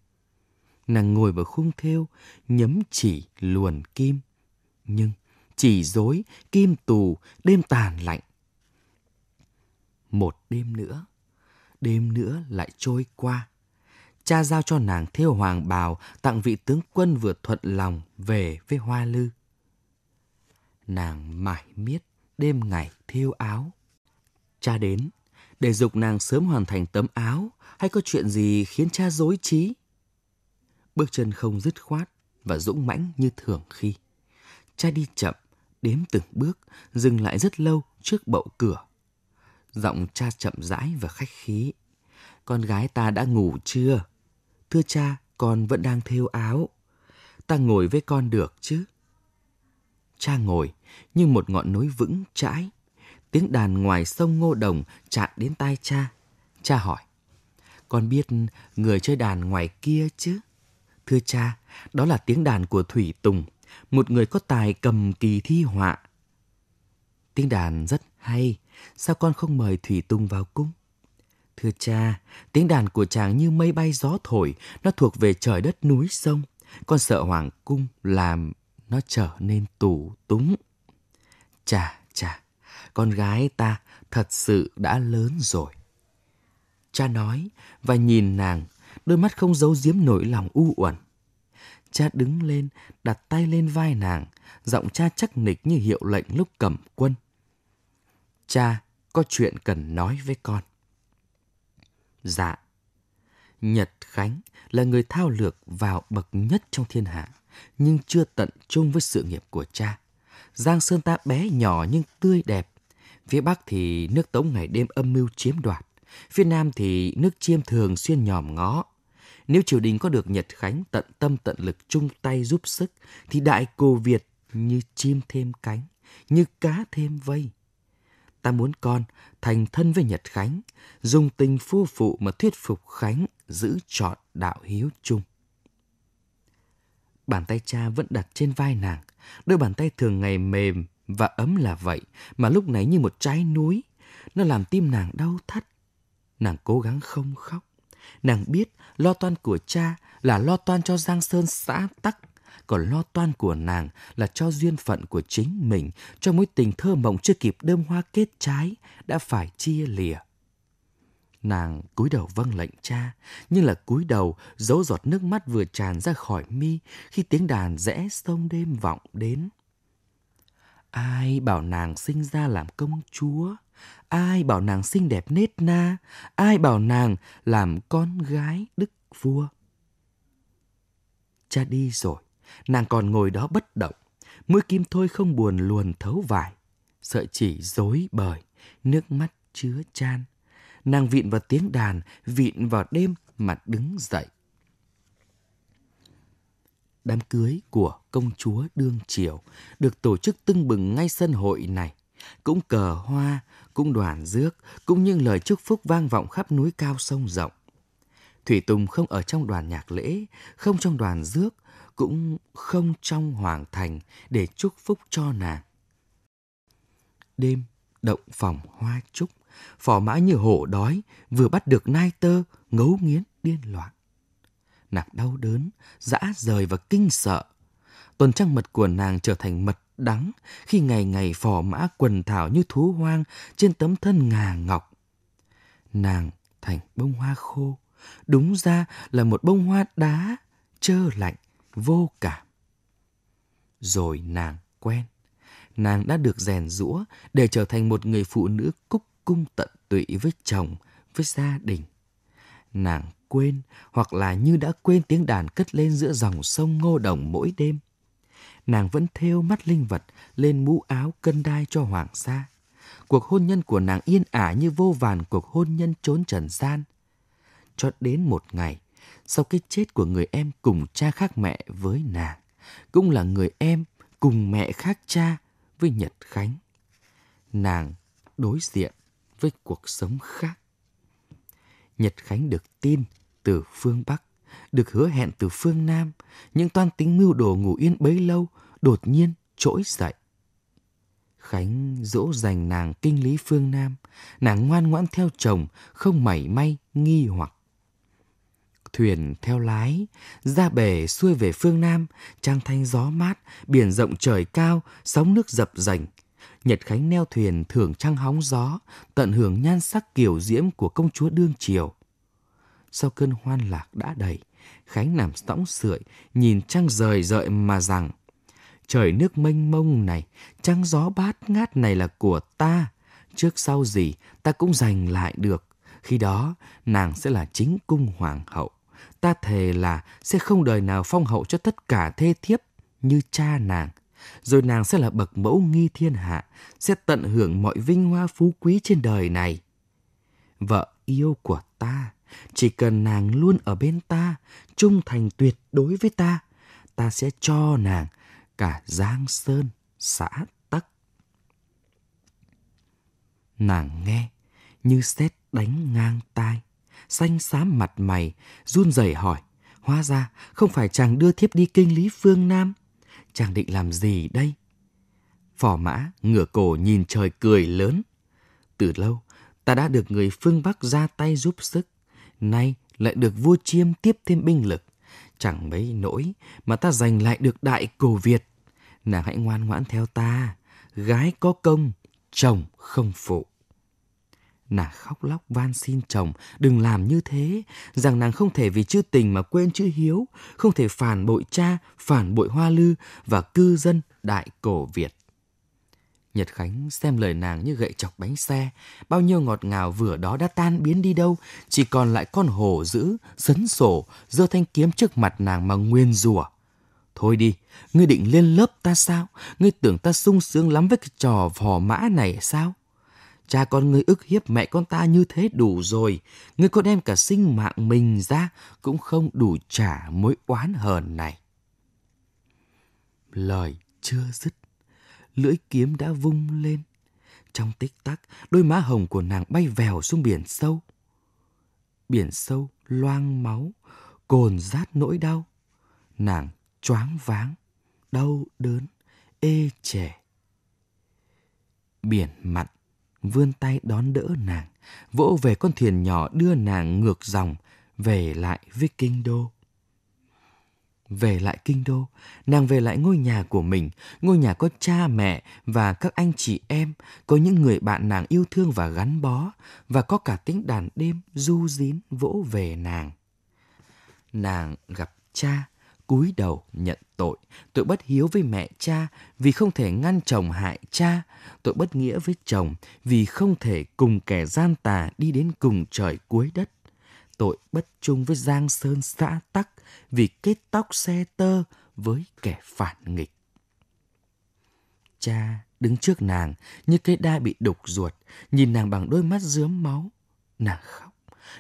Nàng ngồi vào khung thêu, nhấm chỉ luồn kim. Nhưng chỉ dối, kim tù, đêm tàn lạnh. Một đêm nữa, đêm nữa lại trôi qua cha giao cho nàng thiêu hoàng bào tặng vị tướng quân vừa thuận lòng về với hoa lư. Nàng mải miết đêm ngày thiêu áo. Cha đến, để dục nàng sớm hoàn thành tấm áo hay có chuyện gì khiến cha dối trí. Bước chân không dứt khoát và dũng mãnh như thường khi. Cha đi chậm, đếm từng bước, dừng lại rất lâu trước bậu cửa. Giọng cha chậm rãi và khách khí. Con gái ta đã ngủ chưa? Thưa cha, con vẫn đang thêu áo. Ta ngồi với con được chứ? Cha ngồi, như một ngọn núi vững chãi. Tiếng đàn ngoài sông Ngô Đồng chạm đến tai cha. Cha hỏi, con biết người chơi đàn ngoài kia chứ? Thưa cha, đó là tiếng đàn của Thủy Tùng, một người có tài cầm kỳ thi họa. Tiếng đàn rất hay, sao con không mời Thủy Tùng vào cung? Thưa cha, tiếng đàn của chàng như mây bay gió thổi, nó thuộc về trời đất núi sông. Con sợ hoàng cung làm nó trở nên tủ túng. Chà, chà, con gái ta thật sự đã lớn rồi. Cha nói và nhìn nàng, đôi mắt không giấu giếm nỗi lòng u uẩn. Cha đứng lên, đặt tay lên vai nàng, giọng cha chắc nịch như hiệu lệnh lúc cầm quân. Cha có chuyện cần nói với con. Dạ. Nhật Khánh là người thao lược vào bậc nhất trong thiên hạ, nhưng chưa tận trung với sự nghiệp của cha. Giang Sơn ta bé nhỏ nhưng tươi đẹp. Phía Bắc thì nước Tống ngày đêm âm mưu chiếm đoạt. Phía Nam thì nước chiêm thường xuyên nhòm ngó. Nếu triều đình có được Nhật Khánh tận tâm tận lực chung tay giúp sức, thì đại cô Việt như chim thêm cánh, như cá thêm vây ta muốn con thành thân với Nhật Khánh, dùng tình phu phụ mà thuyết phục Khánh giữ trọn đạo hiếu chung. Bàn tay cha vẫn đặt trên vai nàng, đôi bàn tay thường ngày mềm và ấm là vậy mà lúc này như một trái núi, nó làm tim nàng đau thắt. Nàng cố gắng không khóc. Nàng biết lo toan của cha là lo toan cho Giang Sơn xã tắc còn lo toan của nàng là cho duyên phận của chính mình, cho mối tình thơ mộng chưa kịp đơm hoa kết trái đã phải chia lìa. Nàng cúi đầu vâng lệnh cha, nhưng là cúi đầu dấu giọt nước mắt vừa tràn ra khỏi mi khi tiếng đàn rẽ sông đêm vọng đến. Ai bảo nàng sinh ra làm công chúa? Ai bảo nàng xinh đẹp nết na? Ai bảo nàng làm con gái đức vua? Cha đi rồi. Nàng còn ngồi đó bất động, mũi kim thôi không buồn luồn thấu vải. Sợi chỉ dối bời, nước mắt chứa chan. Nàng vịn vào tiếng đàn, vịn vào đêm mà đứng dậy. Đám cưới của công chúa Đương Triều được tổ chức tưng bừng ngay sân hội này. Cũng cờ hoa, cũng đoàn rước, cũng những lời chúc phúc vang vọng khắp núi cao sông rộng. Thủy Tùng không ở trong đoàn nhạc lễ, không trong đoàn rước, cũng không trong hoàng thành để chúc phúc cho nàng. Đêm, động phòng hoa trúc, phò mã như hổ đói, vừa bắt được nai tơ, ngấu nghiến, điên loạn. Nàng đau đớn, dã rời và kinh sợ. Tuần trăng mật của nàng trở thành mật đắng khi ngày ngày phò mã quần thảo như thú hoang trên tấm thân ngà ngọc. Nàng thành bông hoa khô, đúng ra là một bông hoa đá, trơ lạnh, vô cảm. Rồi nàng quen, nàng đã được rèn rũa để trở thành một người phụ nữ cúc cung tận tụy với chồng, với gia đình. Nàng quên hoặc là như đã quên tiếng đàn cất lên giữa dòng sông ngô đồng mỗi đêm. Nàng vẫn theo mắt linh vật lên mũ áo cân đai cho hoàng sa. Cuộc hôn nhân của nàng yên ả như vô vàn cuộc hôn nhân trốn trần gian. Cho đến một ngày, sau cái chết của người em cùng cha khác mẹ với nàng, cũng là người em cùng mẹ khác cha với Nhật Khánh. Nàng đối diện với cuộc sống khác. Nhật Khánh được tin từ phương Bắc, được hứa hẹn từ phương Nam, những toan tính mưu đồ ngủ yên bấy lâu đột nhiên trỗi dậy. Khánh dỗ dành nàng kinh lý phương Nam, nàng ngoan ngoãn theo chồng, không mảy may nghi hoặc thuyền theo lái, ra bể xuôi về phương Nam, trăng thanh gió mát, biển rộng trời cao, sóng nước dập dành. Nhật Khánh neo thuyền thưởng trăng hóng gió, tận hưởng nhan sắc kiều diễm của công chúa đương triều. Sau cơn hoan lạc đã đầy, Khánh nằm sõng sưởi, nhìn trăng rời rợi mà rằng, trời nước mênh mông này, trăng gió bát ngát này là của ta, trước sau gì ta cũng giành lại được khi đó nàng sẽ là chính cung hoàng hậu ta thề là sẽ không đời nào phong hậu cho tất cả thê thiếp như cha nàng. Rồi nàng sẽ là bậc mẫu nghi thiên hạ, sẽ tận hưởng mọi vinh hoa phú quý trên đời này. Vợ yêu của ta, chỉ cần nàng luôn ở bên ta, trung thành tuyệt đối với ta, ta sẽ cho nàng cả Giang Sơn, xã Tắc. Nàng nghe như sét đánh ngang tai xanh xám mặt mày, run rẩy hỏi. Hóa ra không phải chàng đưa thiếp đi kinh lý phương Nam. Chàng định làm gì đây? Phỏ mã ngửa cổ nhìn trời cười lớn. Từ lâu, ta đã được người phương Bắc ra tay giúp sức. Nay lại được vua chiêm tiếp thêm binh lực. Chẳng mấy nỗi mà ta giành lại được đại cổ Việt. Nàng hãy ngoan ngoãn theo ta. Gái có công, chồng không phụ. Nàng khóc lóc van xin chồng đừng làm như thế, rằng nàng không thể vì chữ tình mà quên chữ hiếu, không thể phản bội cha, phản bội hoa lư và cư dân đại cổ Việt. Nhật Khánh xem lời nàng như gậy chọc bánh xe, bao nhiêu ngọt ngào vừa đó đã tan biến đi đâu, chỉ còn lại con hổ dữ, sấn sổ, giơ thanh kiếm trước mặt nàng mà nguyên rủa. Thôi đi, ngươi định lên lớp ta sao? Ngươi tưởng ta sung sướng lắm với cái trò vò mã này sao? Cha con ngươi ức hiếp mẹ con ta như thế đủ rồi, ngươi có đem cả sinh mạng mình ra cũng không đủ trả mối oán hờn này. Lời chưa dứt, lưỡi kiếm đã vung lên. Trong tích tắc, đôi má hồng của nàng bay vèo xuống biển sâu. Biển sâu loang máu, cồn rát nỗi đau. Nàng choáng váng, đau đớn, ê trẻ. Biển mặn vươn tay đón đỡ nàng, vỗ về con thuyền nhỏ đưa nàng ngược dòng, về lại với kinh đô. Về lại kinh đô, nàng về lại ngôi nhà của mình, ngôi nhà có cha mẹ và các anh chị em, có những người bạn nàng yêu thương và gắn bó, và có cả tiếng đàn đêm du dín vỗ về nàng. Nàng gặp cha, cúi đầu nhận tội. Tội bất hiếu với mẹ cha vì không thể ngăn chồng hại cha. Tội bất nghĩa với chồng vì không thể cùng kẻ gian tà đi đến cùng trời cuối đất. Tội bất trung với giang sơn xã tắc vì kết tóc xe tơ với kẻ phản nghịch. Cha đứng trước nàng như cây đa bị đục ruột, nhìn nàng bằng đôi mắt dướm máu. Nàng khóc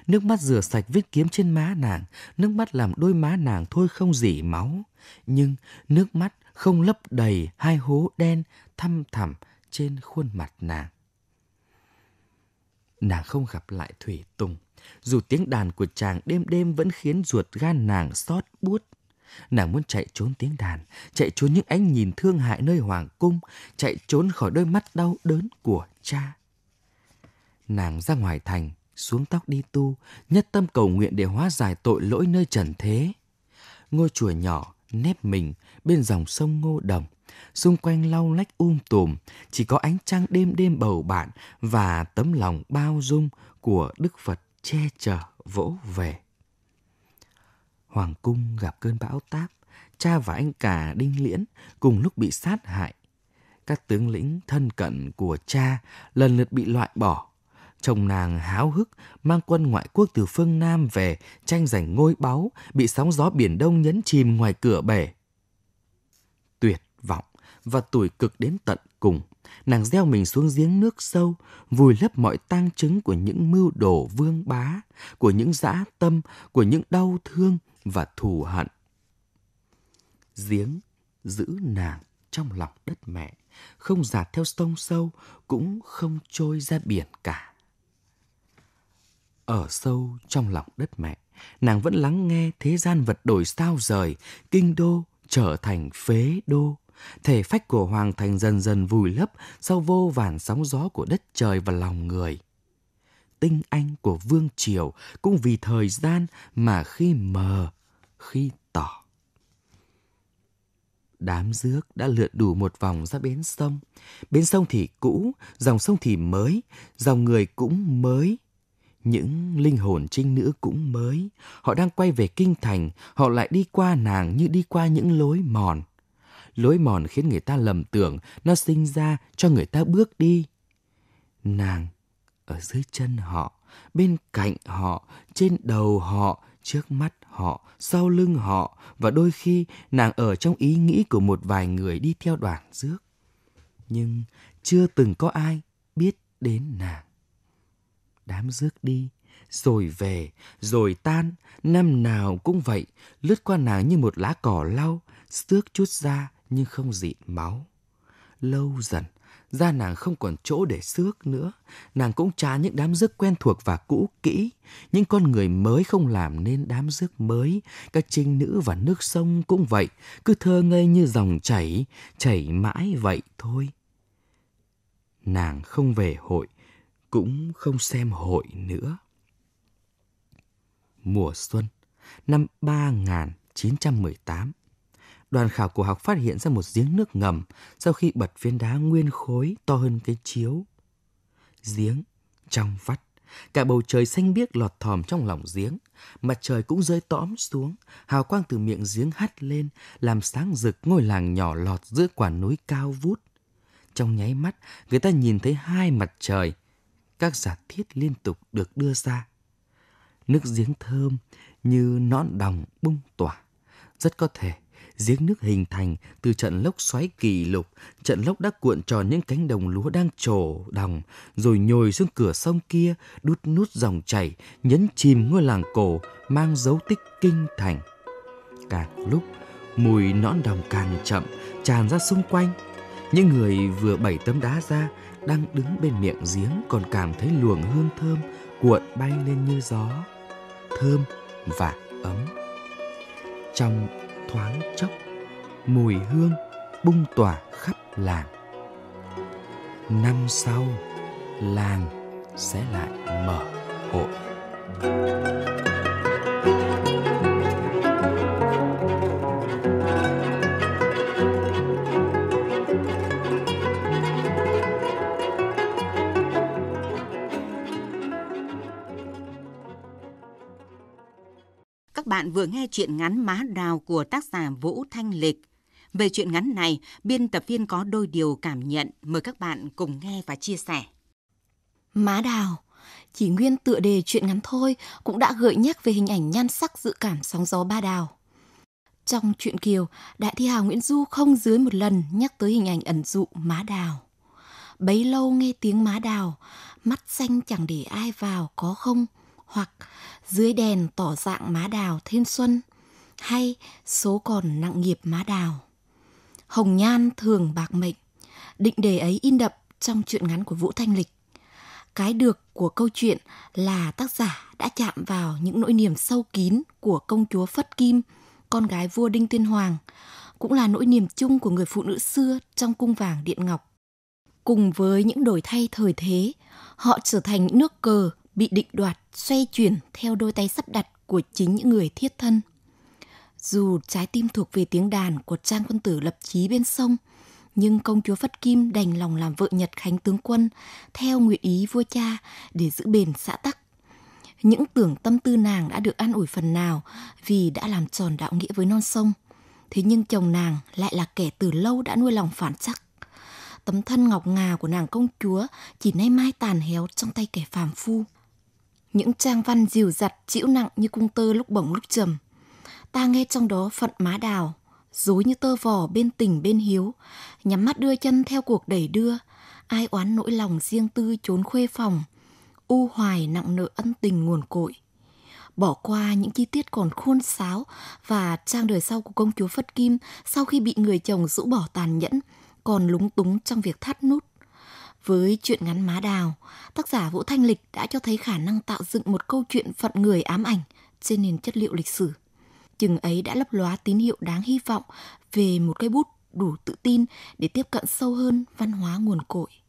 Nước mắt rửa sạch vết kiếm trên má nàng, nước mắt làm đôi má nàng thôi không dỉ máu. Nhưng nước mắt không lấp đầy hai hố đen thăm thẳm trên khuôn mặt nàng. Nàng không gặp lại Thủy Tùng, dù tiếng đàn của chàng đêm đêm vẫn khiến ruột gan nàng xót buốt. Nàng muốn chạy trốn tiếng đàn, chạy trốn những ánh nhìn thương hại nơi hoàng cung, chạy trốn khỏi đôi mắt đau đớn của cha. Nàng ra ngoài thành, xuống tóc đi tu, nhất tâm cầu nguyện để hóa giải tội lỗi nơi trần thế. Ngôi chùa nhỏ, nép mình, bên dòng sông Ngô Đồng, xung quanh lau lách um tùm, chỉ có ánh trăng đêm đêm bầu bạn và tấm lòng bao dung của Đức Phật che chở vỗ về. Hoàng cung gặp cơn bão táp, cha và anh cả Đinh Liễn cùng lúc bị sát hại. Các tướng lĩnh thân cận của cha lần lượt bị loại bỏ, chồng nàng háo hức mang quân ngoại quốc từ phương Nam về tranh giành ngôi báu, bị sóng gió biển Đông nhấn chìm ngoài cửa bể. Tuyệt vọng và tuổi cực đến tận cùng, nàng gieo mình xuống giếng nước sâu, vùi lấp mọi tang chứng của những mưu đồ vương bá, của những dã tâm, của những đau thương và thù hận. Giếng giữ nàng trong lòng đất mẹ, không dạt theo sông sâu, cũng không trôi ra biển cả. Ở sâu trong lòng đất mẹ, nàng vẫn lắng nghe thế gian vật đổi sao rời, kinh đô trở thành phế đô. Thể phách của Hoàng Thành dần dần vùi lấp sau vô vàn sóng gió của đất trời và lòng người. Tinh anh của Vương Triều cũng vì thời gian mà khi mờ, khi tỏ đám rước đã lượn đủ một vòng ra bến sông. Bến sông thì cũ, dòng sông thì mới, dòng người cũng mới những linh hồn trinh nữ cũng mới, họ đang quay về kinh thành, họ lại đi qua nàng như đi qua những lối mòn. Lối mòn khiến người ta lầm tưởng, nó sinh ra cho người ta bước đi. Nàng ở dưới chân họ, bên cạnh họ, trên đầu họ, trước mắt họ, sau lưng họ và đôi khi nàng ở trong ý nghĩ của một vài người đi theo đoàn rước. Nhưng chưa từng có ai biết đến nàng đám rước đi, rồi về, rồi tan, năm nào cũng vậy, lướt qua nàng như một lá cỏ lau, xước chút ra nhưng không dịn máu. Lâu dần, da nàng không còn chỗ để xước nữa, nàng cũng chán những đám rước quen thuộc và cũ kỹ, những con người mới không làm nên đám rước mới, các trinh nữ và nước sông cũng vậy, cứ thơ ngây như dòng chảy, chảy mãi vậy thôi. Nàng không về hội, cũng không xem hội nữa. Mùa xuân năm 3918, đoàn khảo cổ học phát hiện ra một giếng nước ngầm sau khi bật viên đá nguyên khối to hơn cái chiếu. Giếng trong vắt, cả bầu trời xanh biếc lọt thòm trong lòng giếng, mặt trời cũng rơi tõm xuống, hào quang từ miệng giếng hắt lên, làm sáng rực ngôi làng nhỏ lọt giữa quả núi cao vút. Trong nháy mắt, người ta nhìn thấy hai mặt trời – các giả thiết liên tục được đưa ra. Nước giếng thơm như nõn đồng bung tỏa, rất có thể giếng nước hình thành từ trận lốc xoáy kỷ lục, trận lốc đã cuộn tròn những cánh đồng lúa đang trổ đồng, rồi nhồi xuống cửa sông kia, đút nút dòng chảy, nhấn chìm ngôi làng cổ, mang dấu tích kinh thành. Càng lúc, mùi nõn đồng càng chậm, tràn ra xung quanh. Những người vừa bảy tấm đá ra đang đứng bên miệng giếng còn cảm thấy luồng hương thơm cuộn bay lên như gió, thơm và ấm. Trong thoáng chốc, mùi hương bung tỏa khắp làng. Năm sau, làng sẽ lại mở hội. thank you các bạn vừa nghe chuyện ngắn Má Đào của tác giả Vũ Thanh Lịch. Về chuyện ngắn này, biên tập viên có đôi điều cảm nhận, mời các bạn cùng nghe và chia sẻ. Má Đào Chỉ nguyên tựa đề chuyện ngắn thôi cũng đã gợi nhắc về hình ảnh nhan sắc dự cảm sóng gió ba đào. Trong truyện Kiều, Đại thi hào Nguyễn Du không dưới một lần nhắc tới hình ảnh ẩn dụ má đào. Bấy lâu nghe tiếng má đào, mắt xanh chẳng để ai vào có không, hoặc dưới đèn tỏ dạng má đào thêm xuân hay số còn nặng nghiệp má đào hồng nhan thường bạc mệnh định đề ấy in đậm trong truyện ngắn của vũ thanh lịch cái được của câu chuyện là tác giả đã chạm vào những nỗi niềm sâu kín của công chúa phất kim con gái vua đinh tiên hoàng cũng là nỗi niềm chung của người phụ nữ xưa trong cung vàng điện ngọc cùng với những đổi thay thời thế họ trở thành những nước cờ bị định đoạt, xoay chuyển theo đôi tay sắp đặt của chính những người thiết thân. Dù trái tim thuộc về tiếng đàn của Trang Quân Tử lập chí bên sông, nhưng công chúa Phất Kim đành lòng làm vợ Nhật Khánh tướng quân theo nguyện ý vua cha để giữ bền xã tắc. Những tưởng tâm tư nàng đã được an ủi phần nào vì đã làm tròn đạo nghĩa với non sông. Thế nhưng chồng nàng lại là kẻ từ lâu đã nuôi lòng phản chắc. Tấm thân ngọc ngà của nàng công chúa chỉ nay mai tàn héo trong tay kẻ phàm phu những trang văn dìu dặt chịu nặng như cung tơ lúc bổng lúc trầm. Ta nghe trong đó phận má đào, dối như tơ vò bên tình bên hiếu, nhắm mắt đưa chân theo cuộc đẩy đưa, ai oán nỗi lòng riêng tư trốn khuê phòng, u hoài nặng nợ ân tình nguồn cội. Bỏ qua những chi tiết còn khôn sáo và trang đời sau của công chúa Phất Kim sau khi bị người chồng rũ bỏ tàn nhẫn, còn lúng túng trong việc thắt nút với chuyện ngắn má đào, tác giả Vũ Thanh Lịch đã cho thấy khả năng tạo dựng một câu chuyện phận người ám ảnh trên nền chất liệu lịch sử. Chừng ấy đã lấp lóa tín hiệu đáng hy vọng về một cây bút đủ tự tin để tiếp cận sâu hơn văn hóa nguồn cội.